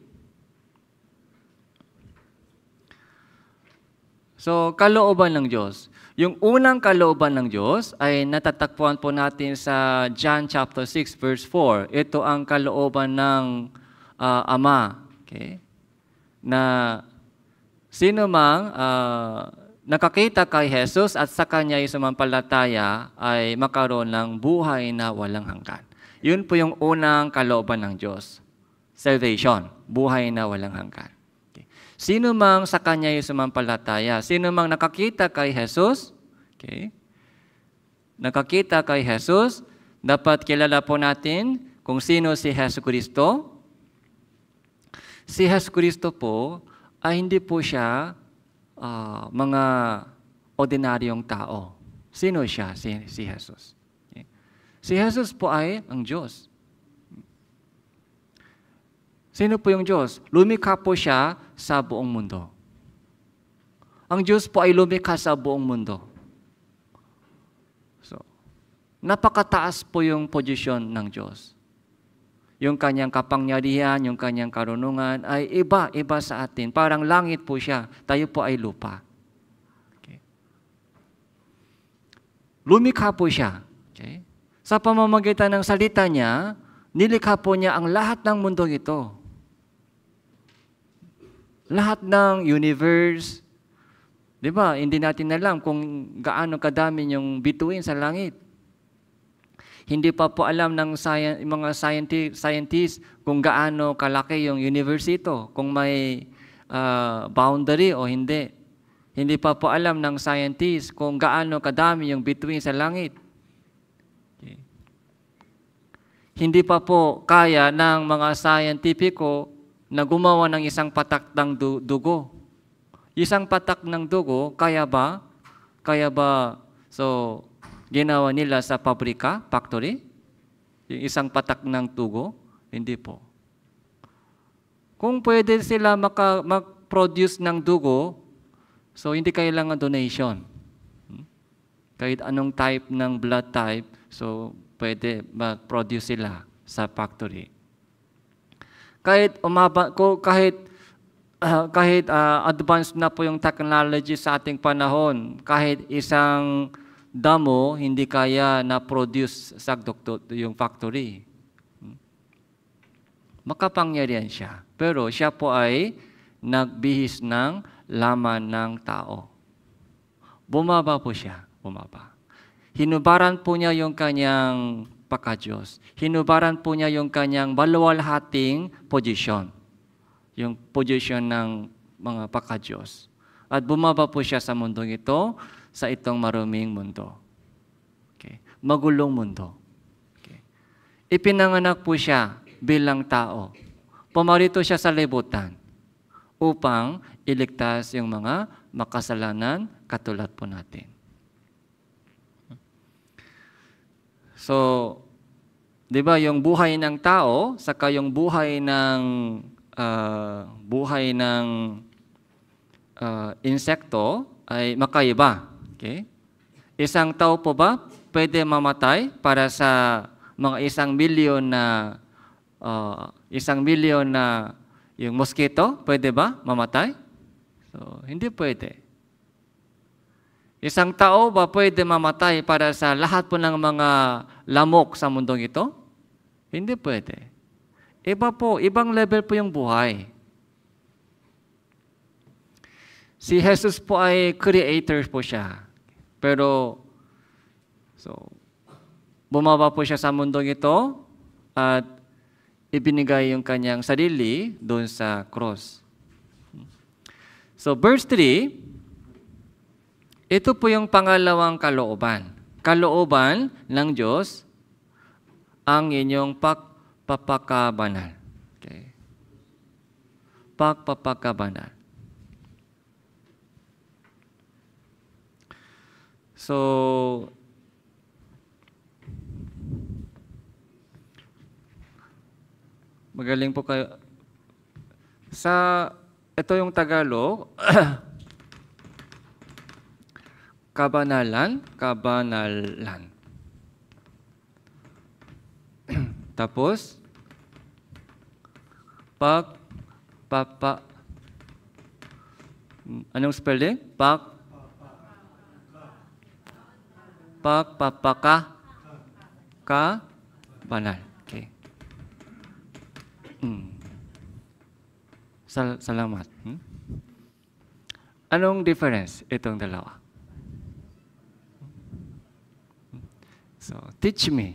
So, kalooban ng Diyos. Yung unang kalooban ng Diyos ay natatakpuan po natin sa John chapter 6 verse 4. Ito ang kalooban ng uh, Ama. Okay? Na sino mang uh, nakakita kay Jesus at sa kanya ay sumampalataya ay makaroon ng buhay na walang hanggan. Yun po yung unang kalooban ng Diyos. Salvation, buhay na walang hanggan. Okay. Sino mang sa Kanya yung sumampalataya, sino mang nakakita kay Jesus, okay, nakakita kay Jesus, dapat kilala po natin kung sino si Jesus Kristo. Si Jesus Kristo po ay hindi po siya uh, mga ordinaryong tao. Sino siya? Si, si Jesus. Si Jesus po ay ang Diyos. Sino po yung Diyos? Lumikha po siya sa buong mundo. Ang Diyos po ay lumikha sa buong mundo. So, napakataas po yung posisyon ng Diyos. Yung kanyang kapangyarihan, yung kanyang karunungan ay iba-iba sa atin. Parang langit po siya. Tayo po ay lupa. Okay. Lumikha po siya. Okay. Sa pamamagitan ng salita niya, nilikha po niya ang lahat ng mundo ito. Lahat ng universe. Di ba? Hindi natin alam kung gaano kadami yung bituin sa langit. Hindi pa po alam ng science, mga scientist, scientists kung gaano kalaki yung universe ito, kung may uh, boundary o hindi. Hindi pa po alam ng scientists kung gaano kadami yung bituin sa langit. hindi pa po kaya ng mga scientifico na gumawa ng isang patak ng dugo. Isang patak ng dugo, kaya ba? Kaya ba? So, ginawa nila sa pabrika, factory? Yung isang patak ng dugo? Hindi po. Kung pwede sila maka, mag-produce ng dugo, so hindi kailangan donation. Hmm? Kahit anong type ng blood type, so pwede mag-produce sila sa factory. Kahit umaba kahit uh, kahit uh, advanced na po yung technology sa ating panahon, kahit isang damo hindi kaya na produce sa doktor yung factory. Makapangyarihan siya. Pero siya po ay nagbihis ng laman ng tao. Bumaba po siya. Bumaba. Hinubaran po niya yung kanyang pagka Hinubaran po niya yung kanyang baluwalhating position. Yung position ng mga pagka At bumaba po siya sa mundong ito, sa itong maruming mundo. Okay. Magulong mundo. Okay. Ipinanganak po siya bilang tao. Pumarito siya sa libutan upang iligtas yung mga makasalanan katulad po natin. So, di ba yung buhay ng tao, saka yung buhay ng uh, buhay ng uh, insekto ay makaiba. Okay? Isang tao po ba pwede mamatay para sa mga isang milyon na uh, isang milyon na yung mosquito, pwede ba mamatay? So, hindi pwede. Isang tao ba pwede mamatay para sa lahat po ng mga lamok sa mundong ito? Hindi pwede. Iba po, ibang level po yung buhay. Si Jesus po ay creator po siya. Pero, so, bumaba po siya sa mundong ito at ibinigay yung kanyang sarili doon sa cross. So, verse 3, ito po yung pangalawang kalooban. Kalooban ng Diyos ang inyong pagpapakabanal. Okay. Pagpapakabanal. So, magaling po kayo. Sa, ito yung Tagalog, kabanalan, kabanalan. Tapos, pag, papa, anong spelling? Pak, pak, papaka, ka, banal. Okay. Hmm. Sal salamat. Hmm? Anong difference itong dalawa? So, teach me.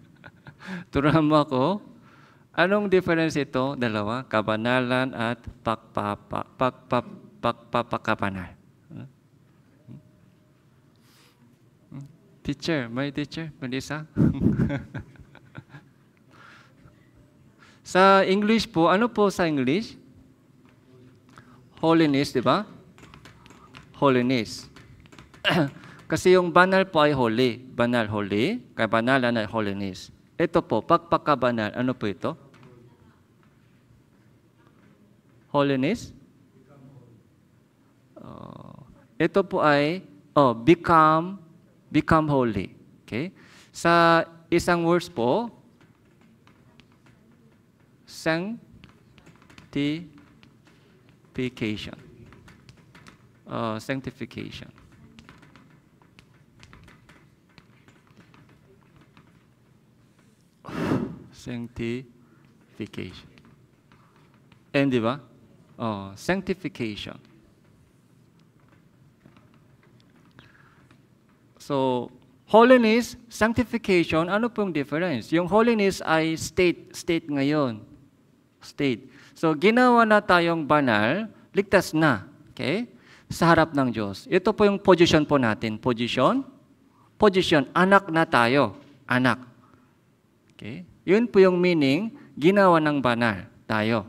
Turuan mo ako. Anong difference ito? Dalawa, kabanalan at pagpapa, pagpap, pagpapakabanal. Hmm? Hmm? Teacher, my teacher, Melissa. sa English po, ano po sa English? Holiness, di ba? Holiness. Kasi yung banal po ay holy. Banal, holy. banal at holiness. Ito po, pagpakabanal, ano po ito? Holiness? Oh, ito po ay oh, become become holy. Okay? Sa isang words po, sanctification. Uh, sanctification. Sanctification. And eh, di ba? Oh, sanctification. So, holiness, sanctification, ano pong difference? Yung holiness ay state, state ngayon. State. So, ginawa na tayong banal, ligtas na. Okay? Sa harap ng Diyos. Ito po yung position po natin. Position? Position. Anak na tayo. Anak. Okay? Yun po yung meaning, ginawa ng banal tayo.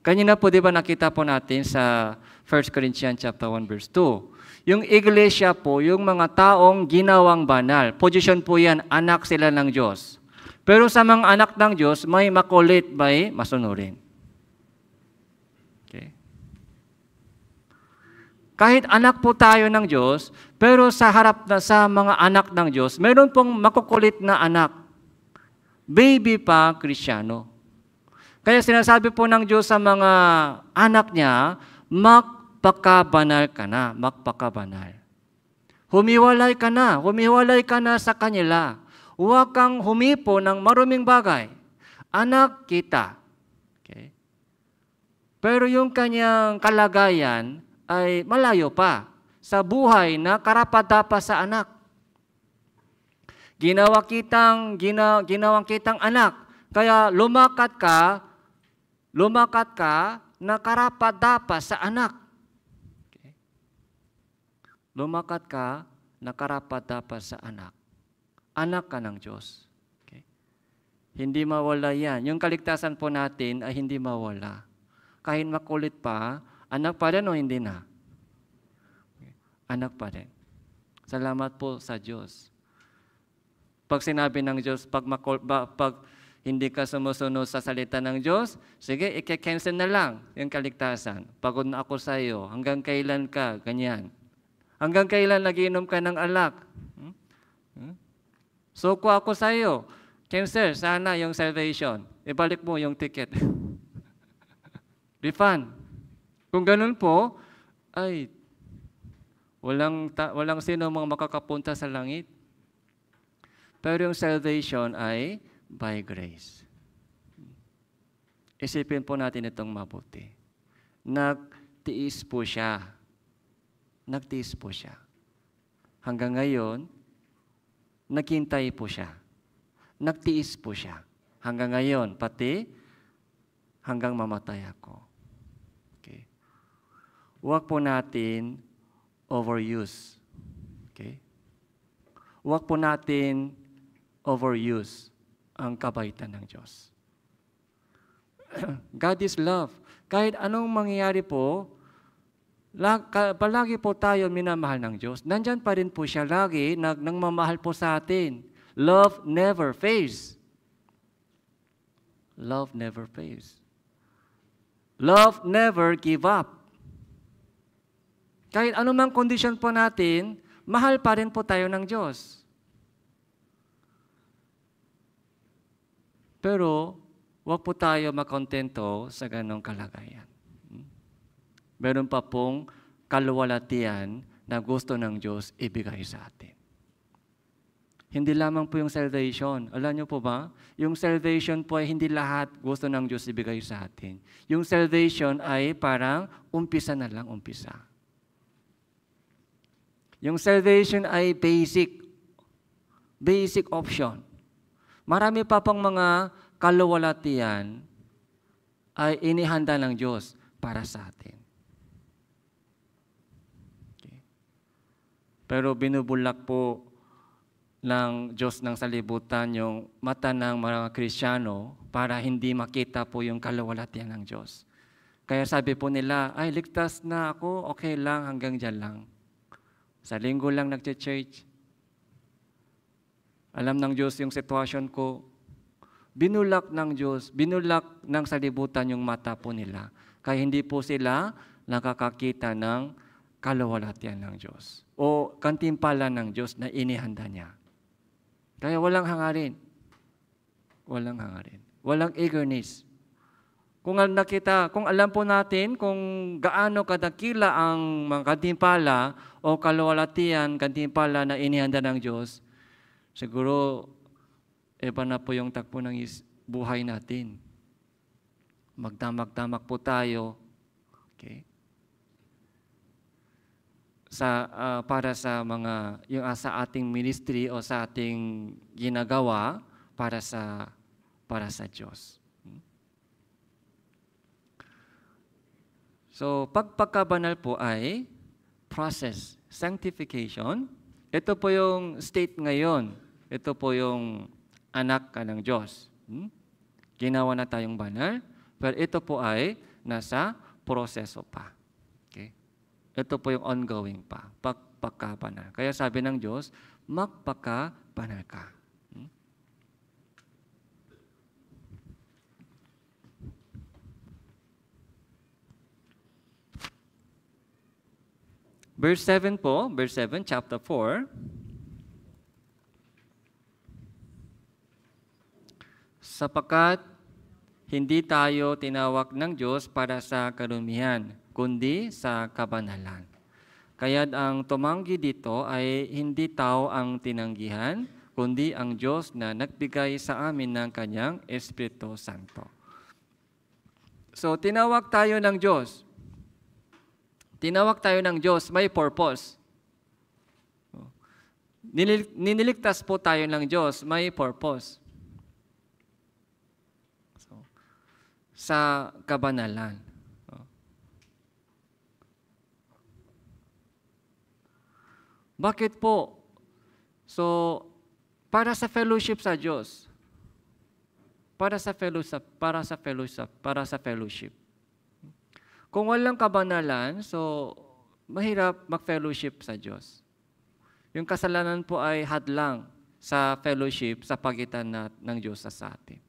Kanina po, di ba nakita po natin sa 1 Corinthians chapter 1 verse 2. Yung iglesia po, yung mga taong ginawang banal. Position po yan, anak sila ng Diyos. Pero sa mga anak ng Diyos, may makulit, may masunurin. Okay? Kahit anak po tayo ng Diyos, pero sa harap na sa mga anak ng Diyos, meron pong makukulit na anak baby pa krisyano. Kaya sinasabi po ng Diyos sa mga anak niya, magpakabanal ka na, magpakabanal. Humiwalay ka na, humiwalay ka na sa kanila. Huwag kang humipo ng maruming bagay. Anak kita. Okay? Pero yung kanyang kalagayan ay malayo pa sa buhay na karapat-dapat sa anak. Ginawa kitang, gina, ginawang kitang anak. Kaya lumakat ka, lumakat ka na karapat dapat sa anak. Okay. Lumakat ka na karapat dapat sa anak. Anak ka ng Diyos. Okay. Hindi mawala yan. Yung kaligtasan po natin ay hindi mawala. Kahit makulit pa, anak pa rin o hindi na? Anak pa rin. Salamat po sa Diyos. Pag sinabi ng Diyos, pag, makol, ba, pag hindi ka sumusunod sa salita ng Diyos, sige, i-cancel na lang yung kaligtasan. Pagod na ako sa iyo. Hanggang kailan ka? Ganyan. Hanggang kailan nagiinom ka ng alak? So, Hmm? hmm? ako sa iyo. Cancel, sana yung salvation. Ibalik mo yung ticket. Refund. Kung ganun po, ay, walang, ta- walang sino mga makakapunta sa langit. Pero yung salvation ay by grace. Isipin po natin itong mabuti. Nagtiis po siya. Nagtiis po siya. Hanggang ngayon, naghintay po siya. Nagtiis po siya. Hanggang ngayon, pati hanggang mamatay ako. Okay. Huwag po natin overuse. Okay? Huwag po natin overuse ang kabaitan ng Diyos. God is love. Kahit anong mangyayari po, palagi po tayo minamahal ng Diyos. Nandyan pa rin po siya lagi nag nangmamahal po sa atin. Love never fails. Love never fails. Love never give up. Kahit anumang condition po natin, mahal pa rin po tayo ng Diyos. Pero, wag po tayo makontento sa ganong kalagayan. Hmm? Meron pa pong kaluwalatian na gusto ng Diyos ibigay sa atin. Hindi lamang po yung salvation. Alam niyo po ba? Yung salvation po ay hindi lahat gusto ng Diyos ibigay sa atin. Yung salvation ay parang umpisa na lang umpisa. Yung salvation ay basic. Basic option. Marami pa pang mga kaluwalatian ay inihanda ng Diyos para sa atin. Okay. Pero binubulak po ng Diyos ng salibutan yung mata ng mga Krisyano para hindi makita po yung kaluwalatian ng Diyos. Kaya sabi po nila, ay ligtas na ako, okay lang, hanggang dyan lang. Sa linggo lang nagche-church, alam ng Diyos yung sitwasyon ko. Binulak ng Diyos, binulak ng salibutan yung mata po nila. Kaya hindi po sila nakakakita ng kalawalatian ng Diyos. O kantimpala ng Diyos na inihanda niya. Kaya walang hangarin. Walang hangarin. Walang eagerness. Kung nakita, kung alam po natin kung gaano kadakila ang mga kantimpala o kalawalatian, kantimpala na inihanda ng Diyos, Siguro, iba na po yung takbo ng buhay natin. Magdamag-damag po tayo. Okay? sa uh, para sa mga yung ah, sa ating ministry o sa ating ginagawa para sa para sa Diyos. Hmm? So, pagpakabanal po ay process, sanctification, ito po yung state ngayon. Ito po yung anak ka ng Diyos. Hmm? Ginawa na tayong banal, pero ito po ay nasa proseso pa. Okay? Ito po yung ongoing pa, pagpakabanal. Kaya sabi ng Diyos, magpakabanal ka. Verse 7 po, verse 7, chapter 4. Sapakat hindi tayo tinawag ng Diyos para sa karumihan, kundi sa kabanalan. Kaya ang tumanggi dito ay hindi tao ang tinanggihan, kundi ang Diyos na nagbigay sa amin ng kanyang Espiritu Santo. So, tinawag tayo ng Diyos Tinawag tayo ng Diyos, may purpose. Niniligtas po tayo ng Diyos, may purpose. So, sa kabanalan. Bakit po? So, para sa fellowship sa Diyos. Para sa fellowship, para sa fellowship, para sa fellowship. Kung walang kabanalan, so mahirap mag-fellowship sa Diyos. Yung kasalanan po ay hadlang sa fellowship sa pagitan na, ng Diyos sa atin.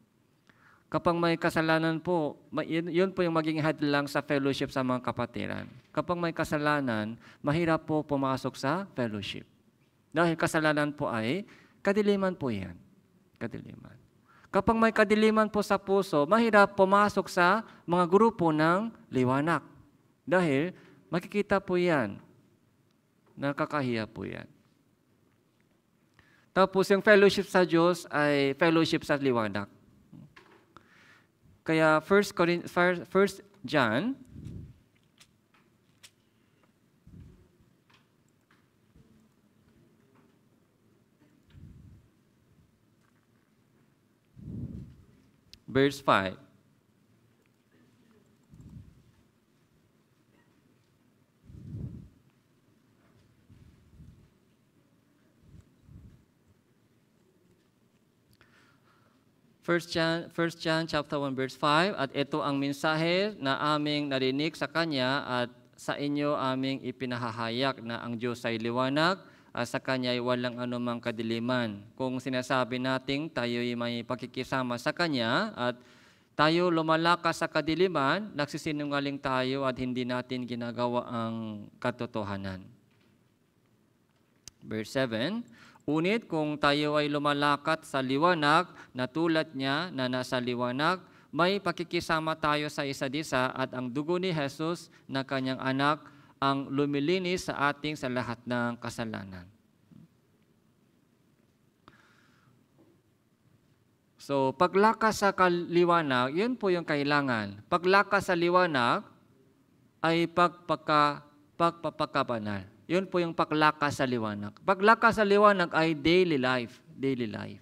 Kapag may kasalanan po, yun, yun po yung maging hadlang sa fellowship sa mga kapatiran. Kapag may kasalanan, mahirap po pumasok sa fellowship. Dahil kasalanan po ay kadiliman po yan. Kadiliman. Kapag may kadiliman po sa puso, mahirap pumasok sa mga grupo ng liwanag. Dahil makikita po yan. Nakakahiya po yan. Tapos yung fellowship sa Diyos ay fellowship sa liwanag. Kaya 1 John verse 5. First John, First John chapter 1 verse 5 at ito ang mensahe na aming narinig sa kanya at sa inyo aming ipinahahayak na ang Diyos ay liwanag uh, sa Kanya ay walang anumang kadiliman. Kung sinasabi nating tayo ay may pakikisama sa Kanya at tayo lumalakas sa kadiliman, nagsisinungaling tayo at hindi natin ginagawa ang katotohanan. Verse 7, Unit kung tayo ay lumalakat sa liwanag na tulad niya na nasa liwanag, may pakikisama tayo sa isa't isa at ang dugo ni Jesus na kanyang anak ang lumilinis sa ating sa lahat ng kasalanan. So, paglakas sa kaliwanag, yun po yung kailangan. Paglakas sa liwanag ay pagpaka, pagpapakabanal. Yun po yung paglakas sa liwanag. Paglakas sa liwanag ay daily life. Daily life.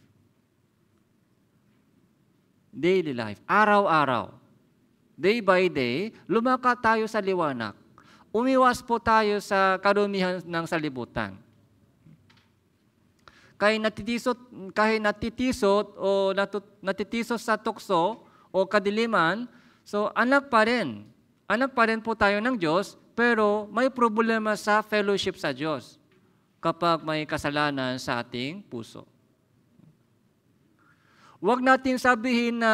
Daily life. Araw-araw. Day by day, lumaka tayo sa liwanag umiwas po tayo sa karumihan ng salibutan. Kahit natitisot, kahit natitisot o natitisot sa tukso o kadiliman, so anak pa rin. Anak pa rin po tayo ng Diyos, pero may problema sa fellowship sa Diyos kapag may kasalanan sa ating puso. Huwag natin sabihin na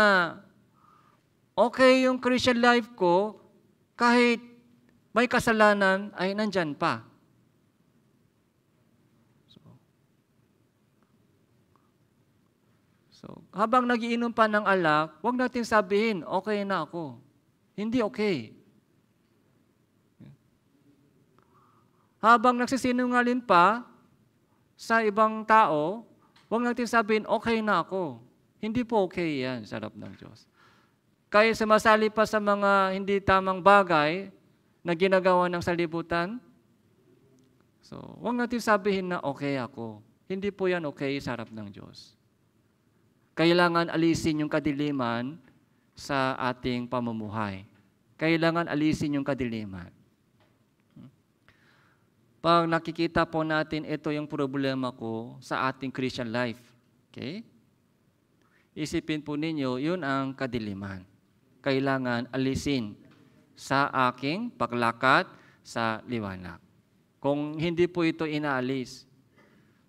okay yung Christian life ko kahit may kasalanan ay nandyan pa. So, so habang nagiinom pa ng alak, huwag natin sabihin, okay na ako. Hindi okay. Habang nagsisinungaling pa sa ibang tao, huwag natin sabihin, okay na ako. Hindi po okay yan sa harap ng Diyos. Kaya sumasali pa sa mga hindi tamang bagay, na ginagawa ng salibutan? So, huwag natin sabihin na okay ako. Hindi po yan okay sa harap ng Diyos. Kailangan alisin yung kadiliman sa ating pamumuhay. Kailangan alisin yung kadiliman. Pag nakikita po natin, ito yung problema ko sa ating Christian life. Okay? Isipin po ninyo, yun ang kadiliman. Kailangan alisin sa aking paglakad sa liwanag. Kung hindi po ito inaalis,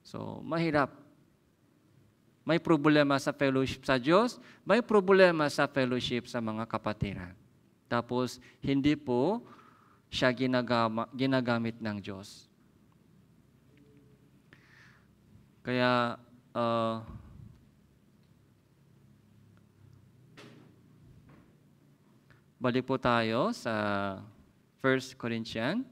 so mahirap. May problema sa fellowship sa Diyos, may problema sa fellowship sa mga kapatiran. Tapos, hindi po siya ginagama, ginagamit ng Diyos. Kaya, uh, Balik po tayo sa 1 Corinthians.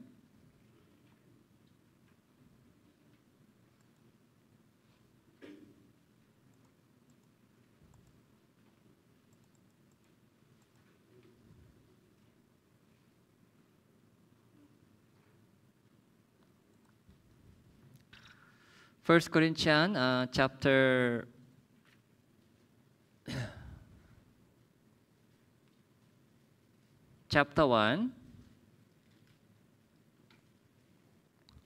First Corinthians uh, chapter chapter 1,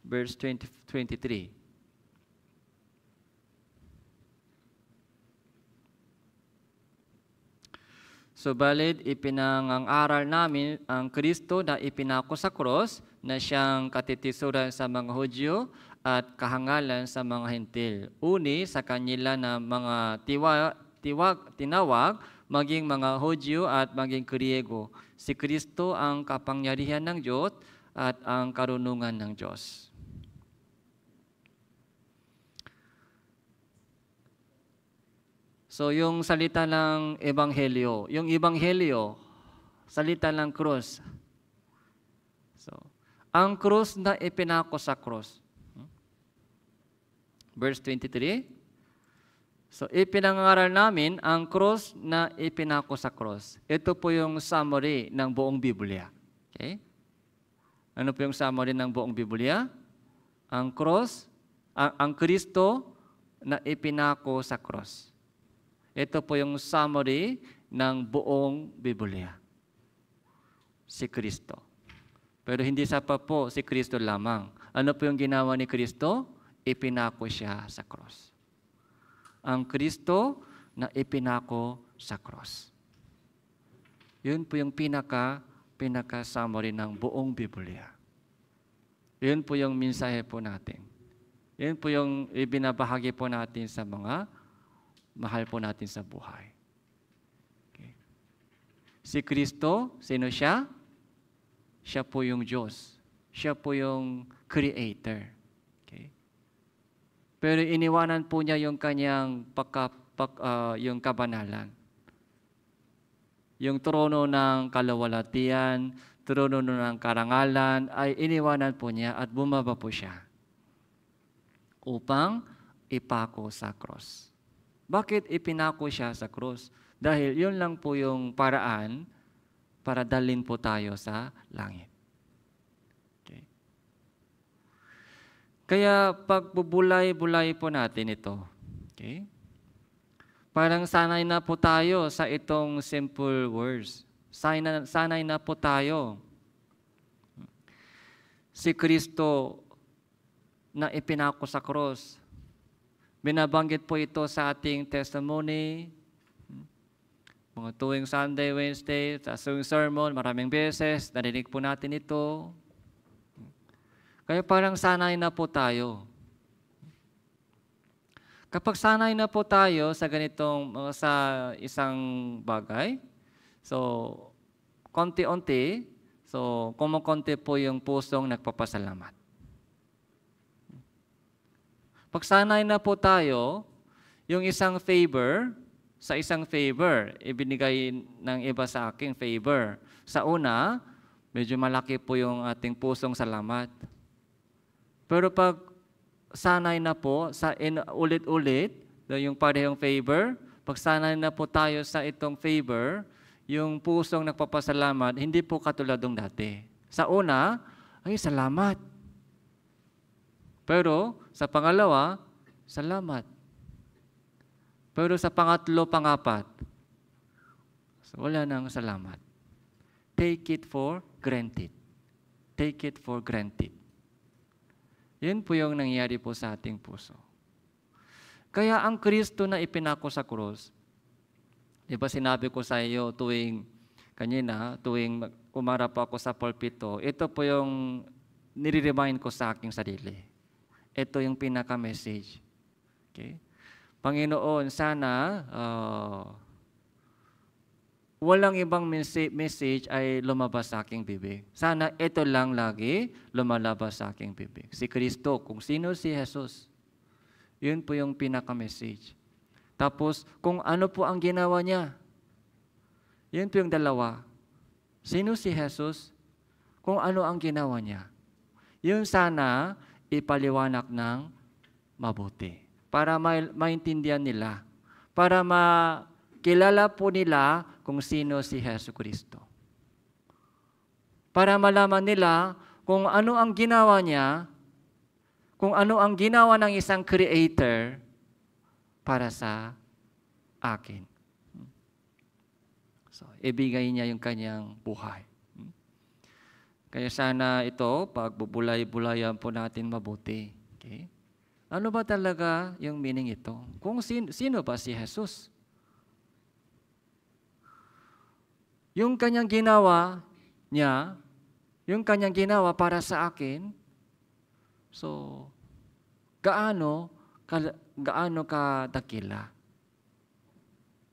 verse 20, 23. Subalit, so, ipinangangaral namin ang Kristo na ipinako sa cross na siyang katitisuran sa mga Hudyo at kahangalan sa mga Hentil. Uni sa kanila na mga tiwa, tiwag, tinawag maging mga Hodyo at maging Griego. Si Kristo ang kapangyarihan ng Diyos at ang karunungan ng Diyos. So yung salita ng ebanghelyo, yung ebanghelyo, salita ng krus. So, ang krus na ipinako sa krus. Hmm? Verse 23, So, ipinangaral namin ang cross na ipinako sa cross. Ito po yung summary ng buong Biblia. Okay? Ano po yung summary ng buong Biblia? Ang cross, ang, ang Kristo na ipinako sa cross. Ito po yung summary ng buong Biblia. Si Kristo. Pero hindi sa pa po si Kristo lamang. Ano po yung ginawa ni Kristo? Ipinako siya sa cross ang Kristo na ipinako sa cross. Yun po yung pinaka, pinaka summary ng buong Biblia. Yun po yung minsahe po natin. Yun po yung ibinabahagi po natin sa mga mahal po natin sa buhay. Okay. Si Kristo, sino siya? Siya po yung Diyos. Siya po yung creator. Pero iniwanan po niya yung kanyang pagka, pag, uh, yung kabanalan. Yung trono ng kalawalatian, trono ng karangalan, ay iniwanan po niya at bumaba po siya upang ipako sa cross. Bakit ipinako siya sa cross? Dahil yun lang po yung paraan para dalin po tayo sa langit. Kaya pagbubulay-bulay po natin ito. Okay? Parang sanay na po tayo sa itong simple words. Sanay na, sanay na po tayo. Si Kristo na ipinako sa cross. Binabanggit po ito sa ating testimony, mga tuwing Sunday, Wednesday, sa tuwing sermon, maraming beses, narinig po natin ito. Kaya parang sanay na po tayo. Kapag sanay na po tayo sa ganitong, uh, sa isang bagay, so, konti onti so, kumukonti po yung pusong nagpapasalamat. Pag sanay na po tayo, yung isang favor, sa isang favor, ibinigay ng iba sa aking favor. Sa una, medyo malaki po yung ating pusong salamat. Pero pag sanay na po, sa in, ulit-ulit, yung parehong favor, pag sanay na po tayo sa itong favor, yung pusong nagpapasalamat, hindi po katulad ng dati. Sa una, ay salamat. Pero sa pangalawa, salamat. Pero sa pangatlo, pangapat, so wala nang salamat. Take it for granted. Take it for granted. Yan po yung nangyari po sa ating puso. Kaya ang Kristo na ipinako sa krus, di ba sinabi ko sa iyo tuwing kanina, tuwing umarap ako sa pulpito, ito po yung nire-remind ko sa aking sarili. Ito yung pinaka-message. Okay? Panginoon, sana uh, walang ibang message ay lumabas sa aking bibig. Sana ito lang lagi lumalabas sa aking bibig. Si Kristo, kung sino si Jesus. Yun po yung pinaka-message. Tapos, kung ano po ang ginawa niya. Yun po yung dalawa. Sino si Jesus? Kung ano ang ginawa niya. Yun sana ipaliwanag ng mabuti. Para ma maintindihan nila. Para makilala po nila kung sino si Heso Kristo. Para malaman nila kung ano ang ginawa niya, kung ano ang ginawa ng isang creator para sa akin. So, ibigay niya yung kanyang buhay. Kaya sana ito, pagbubulay-bulayan po natin mabuti. Okay? Ano ba talaga yung meaning ito? Kung sino, sino ba si Jesus? Yung kanyang ginawa niya, yung kanyang ginawa para sa akin, so, gaano, ka, gaano ka dakila?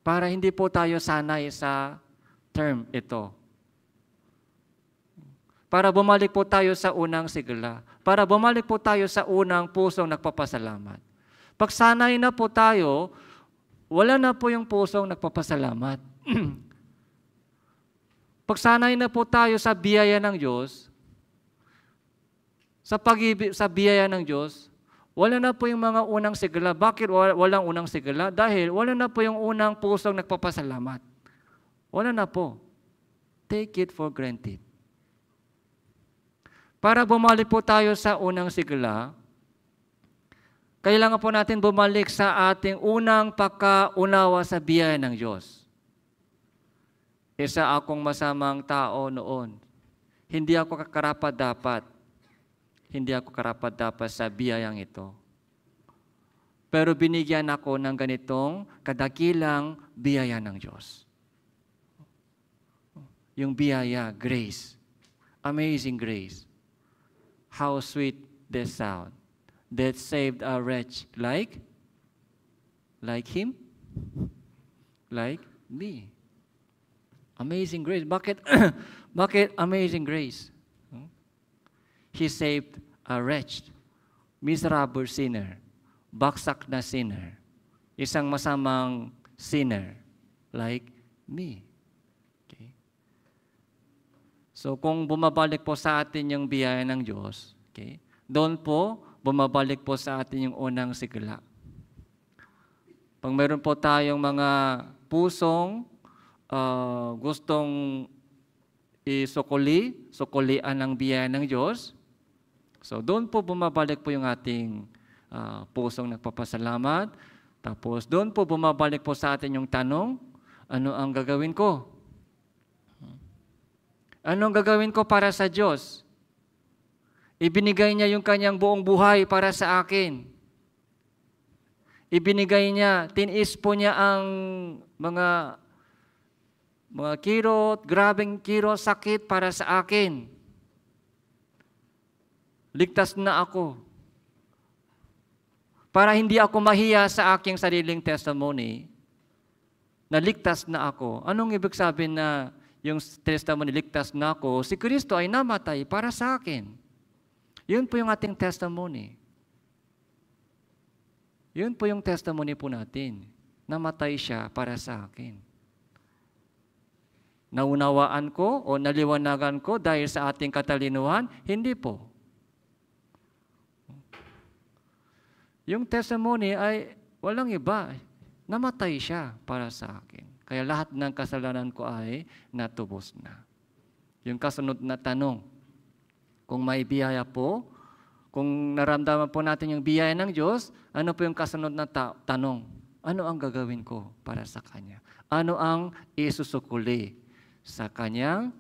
Para hindi po tayo sanay sa term ito. Para bumalik po tayo sa unang sigla. Para bumalik po tayo sa unang pusong nagpapasalamat. Pag sanay na po tayo, wala na po yung pusong nagpapasalamat. Pagsanay na po tayo sa biyaya ng Diyos, sa pag sa biyaya ng Diyos, wala na po yung mga unang sigla. Bakit walang unang sigla? Dahil wala na po yung unang pusong nagpapasalamat. Wala na po. Take it for granted. Para bumalik po tayo sa unang sigla, kailangan po natin bumalik sa ating unang pagkaunawa sa biyaya ng Diyos. Isa akong masamang tao noon. Hindi ako kakarapat dapat. Hindi ako karapat dapat sa biyayang ito. Pero binigyan ako ng ganitong kadakilang biyaya ng Diyos. Yung biyaya, grace. Amazing grace. How sweet the sound that saved a wretch like like him like me Amazing grace. Bakit, bakit amazing grace? He saved a wretched, miserable sinner, baksak na sinner, isang masamang sinner like me. Okay? So kung bumabalik po sa atin yung biyaya ng Diyos, okay, doon po bumabalik po sa atin yung unang sigla. Pag meron po tayong mga pusong uh, gustong isukuli, sukulian ang biyaya ng Diyos. So doon po bumabalik po yung ating uh, pusong nagpapasalamat. Tapos doon po bumabalik po sa atin yung tanong, ano ang gagawin ko? Anong gagawin ko para sa Diyos? Ibinigay niya yung kanyang buong buhay para sa akin. Ibinigay niya, tinis po niya ang mga mga kirot, grabing kirot, sakit para sa akin. Ligtas na ako. Para hindi ako mahiya sa aking sariling testimony, naligtas na ako. Anong ibig sabihin na yung testimony, ligtas na ako, si Kristo ay namatay para sa akin. Yun po yung ating testimony. Yun po yung testimony po natin. Namatay siya para sa akin. Naunawaan ko o naliwanagan ko dahil sa ating katalinuhan? Hindi po. Yung testimony ay walang iba. Namatay siya para sa akin. Kaya lahat ng kasalanan ko ay natubos na. Yung kasunod na tanong, kung may biyaya po, kung naramdaman po natin yung biyaya ng Diyos, ano po yung kasunod na ta- tanong? Ano ang gagawin ko para sa Kanya? Ano ang isusukuli sa kanyang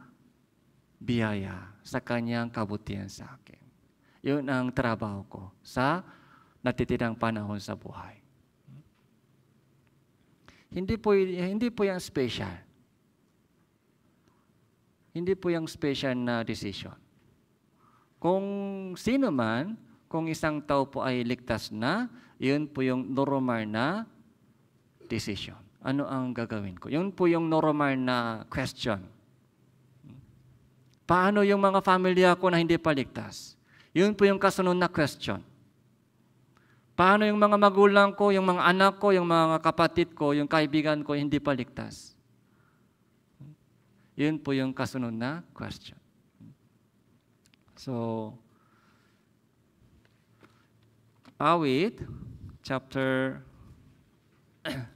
biyaya, sa kanyang kabutihan sa akin. Yun ang trabaho ko sa natitirang panahon sa buhay. Hindi po, hindi po yan special. Hindi po yung special na decision. Kung sino man, kung isang tao po ay ligtas na, yun po yung normal na decision ano ang gagawin ko? Yun po yung normal na question. Paano yung mga pamilya ko na hindi paligtas? Yun po yung kasunod na question. Paano yung mga magulang ko, yung mga anak ko, yung mga kapatid ko, yung kaibigan ko hindi paligtas? Yun po yung kasunod na question. So, Awit, chapter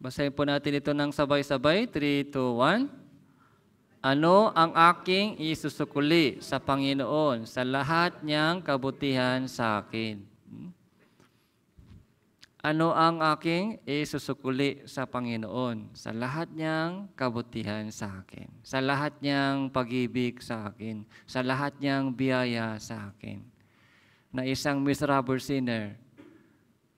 Basahin po natin ito ng sabay-sabay. 3, 2, 1. Ano ang aking isusukuli sa Panginoon sa lahat niyang kabutihan sa akin? Ano ang aking isusukuli sa Panginoon sa lahat niyang kabutihan sa akin? Sa lahat niyang pag-ibig sa akin? Sa lahat niyang biyaya sa akin? Na isang miserable sinner,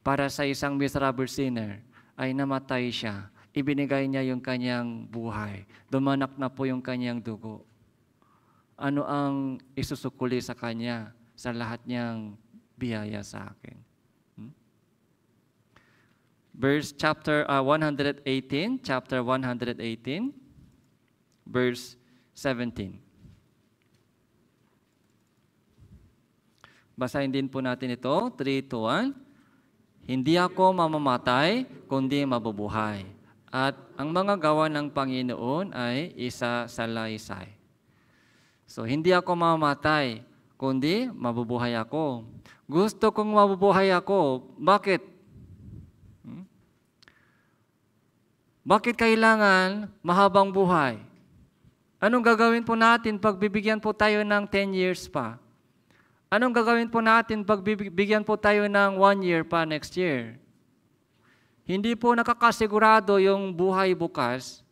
para sa isang miserable sinner, ay namatay siya. Ibinigay niya yung kanyang buhay. Dumanak na po yung kanyang dugo. Ano ang isusukuli sa kanya sa lahat niyang biyaya sa akin? Hmm? Verse chapter uh, 118, chapter 118, verse 17. Basahin din po natin ito, 3 to 1. Hindi ako mamamatay, kundi mabubuhay. At ang mga gawa ng Panginoon ay isa sa laysay. So, hindi ako mamamatay, kundi mabubuhay ako. Gusto kong mabubuhay ako. Bakit? Hmm? Bakit kailangan mahabang buhay? Anong gagawin po natin pag bibigyan po tayo ng 10 years pa? Anong gagawin po natin pag bigyan po tayo ng one year pa next year? Hindi po nakakasigurado yung buhay bukas.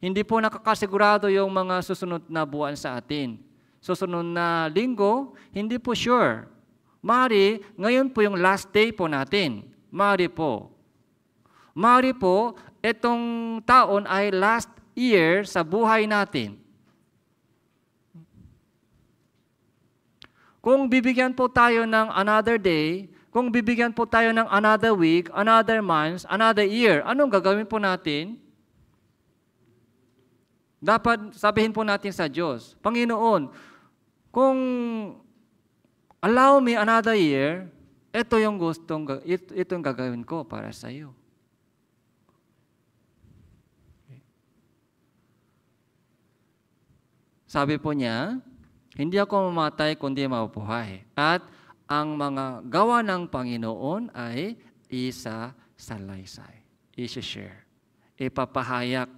Hindi po nakakasigurado yung mga susunod na buwan sa atin. Susunod na linggo, hindi po sure. Mari, ngayon po yung last day po natin. Mari po. Mari po, itong taon ay last year sa buhay natin. Kung bibigyan po tayo ng another day, kung bibigyan po tayo ng another week, another month, another year, anong gagawin po natin? Dapat sabihin po natin sa Diyos, Panginoon, kung allow me another year, ito yung gustong, ito, ito yung gagawin ko para sa iyo. Sabi po niya, hindi ako mamatay kundi mabuhay. At ang mga gawa ng Panginoon ay isa salaysay. Isha-share. Ipapahayag.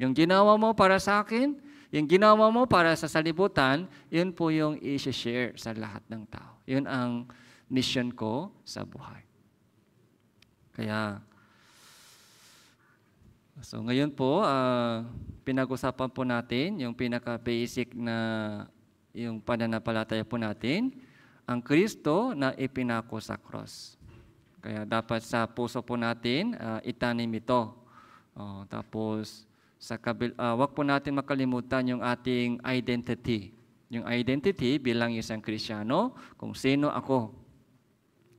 Yung ginawa mo para sa akin, yung ginawa mo para sa salibutan, yun po yung isha-share sa lahat ng tao. Yun ang mission ko sa buhay. Kaya, so ngayon po, uh, pinag-usapan po natin yung pinaka-basic na yung pananampalataya po natin, ang Kristo na ipinako sa cross. Kaya dapat sa puso po natin, uh, itanim ito. Uh, tapos, sa kabil, uh, wag po natin makalimutan yung ating identity. Yung identity bilang isang Kristiyano, kung sino ako.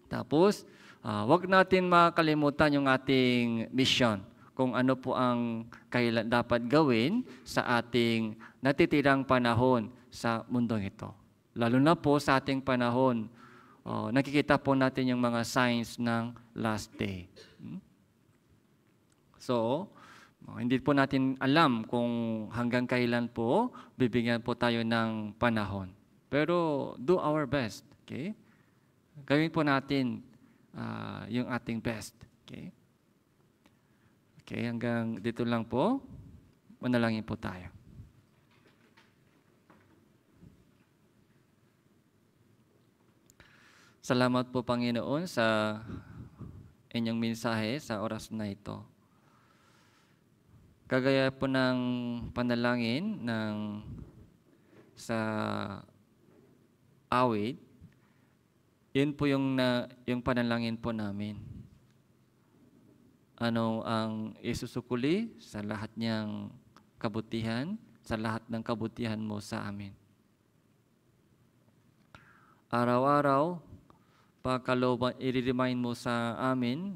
Tapos, uh, wag natin makalimutan yung ating mission kung ano po ang kailan dapat gawin sa ating natitirang panahon sa mundong ito. Lalo na po sa ating panahon, oh, nakikita po natin yung mga signs ng last day. Hmm? So, oh, hindi po natin alam kung hanggang kailan po bibigyan po tayo ng panahon. Pero do our best, okay? Gawin po natin uh, yung ating best, okay? Okay, hanggang dito lang po. Manalangin po tayo. Salamat po Panginoon sa inyong mensahe sa oras na ito. Kagaya po ng panalangin ng sa awit, yun po yung na, yung panalangin po namin. Ano ang isusukuli sa lahat niyang kabutihan, sa lahat ng kabutihan mo sa amin. Araw-araw, pagkalooban, i-remind mo sa amin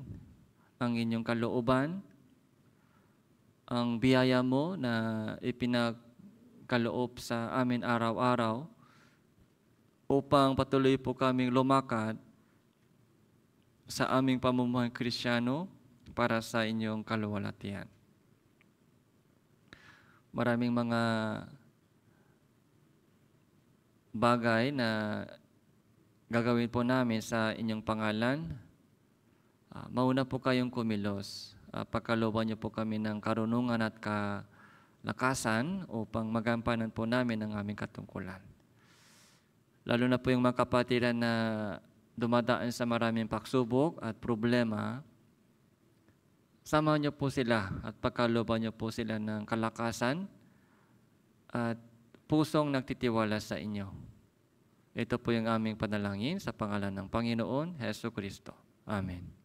ang inyong kalooban, ang biyaya mo na ipinagkaloob sa amin araw-araw upang patuloy po kaming lumakad sa aming pamumuhay krisyano para sa inyong kaluwalatian. Maraming mga bagay na gagawin po namin sa inyong pangalan. Uh, mauna po kayong kumilos. Uh, pagkaloban niyo po kami ng karunungan at kalakasan upang magampanan po namin ang aming katungkulan. Lalo na po yung mga kapatiran na dumadaan sa maraming pagsubok at problema, samahan niyo po sila at pagkaloban niyo po sila ng kalakasan at pusong nagtitiwala sa inyo. Ito po yung aming panalangin sa pangalan ng Panginoon, Heso Kristo. Amen.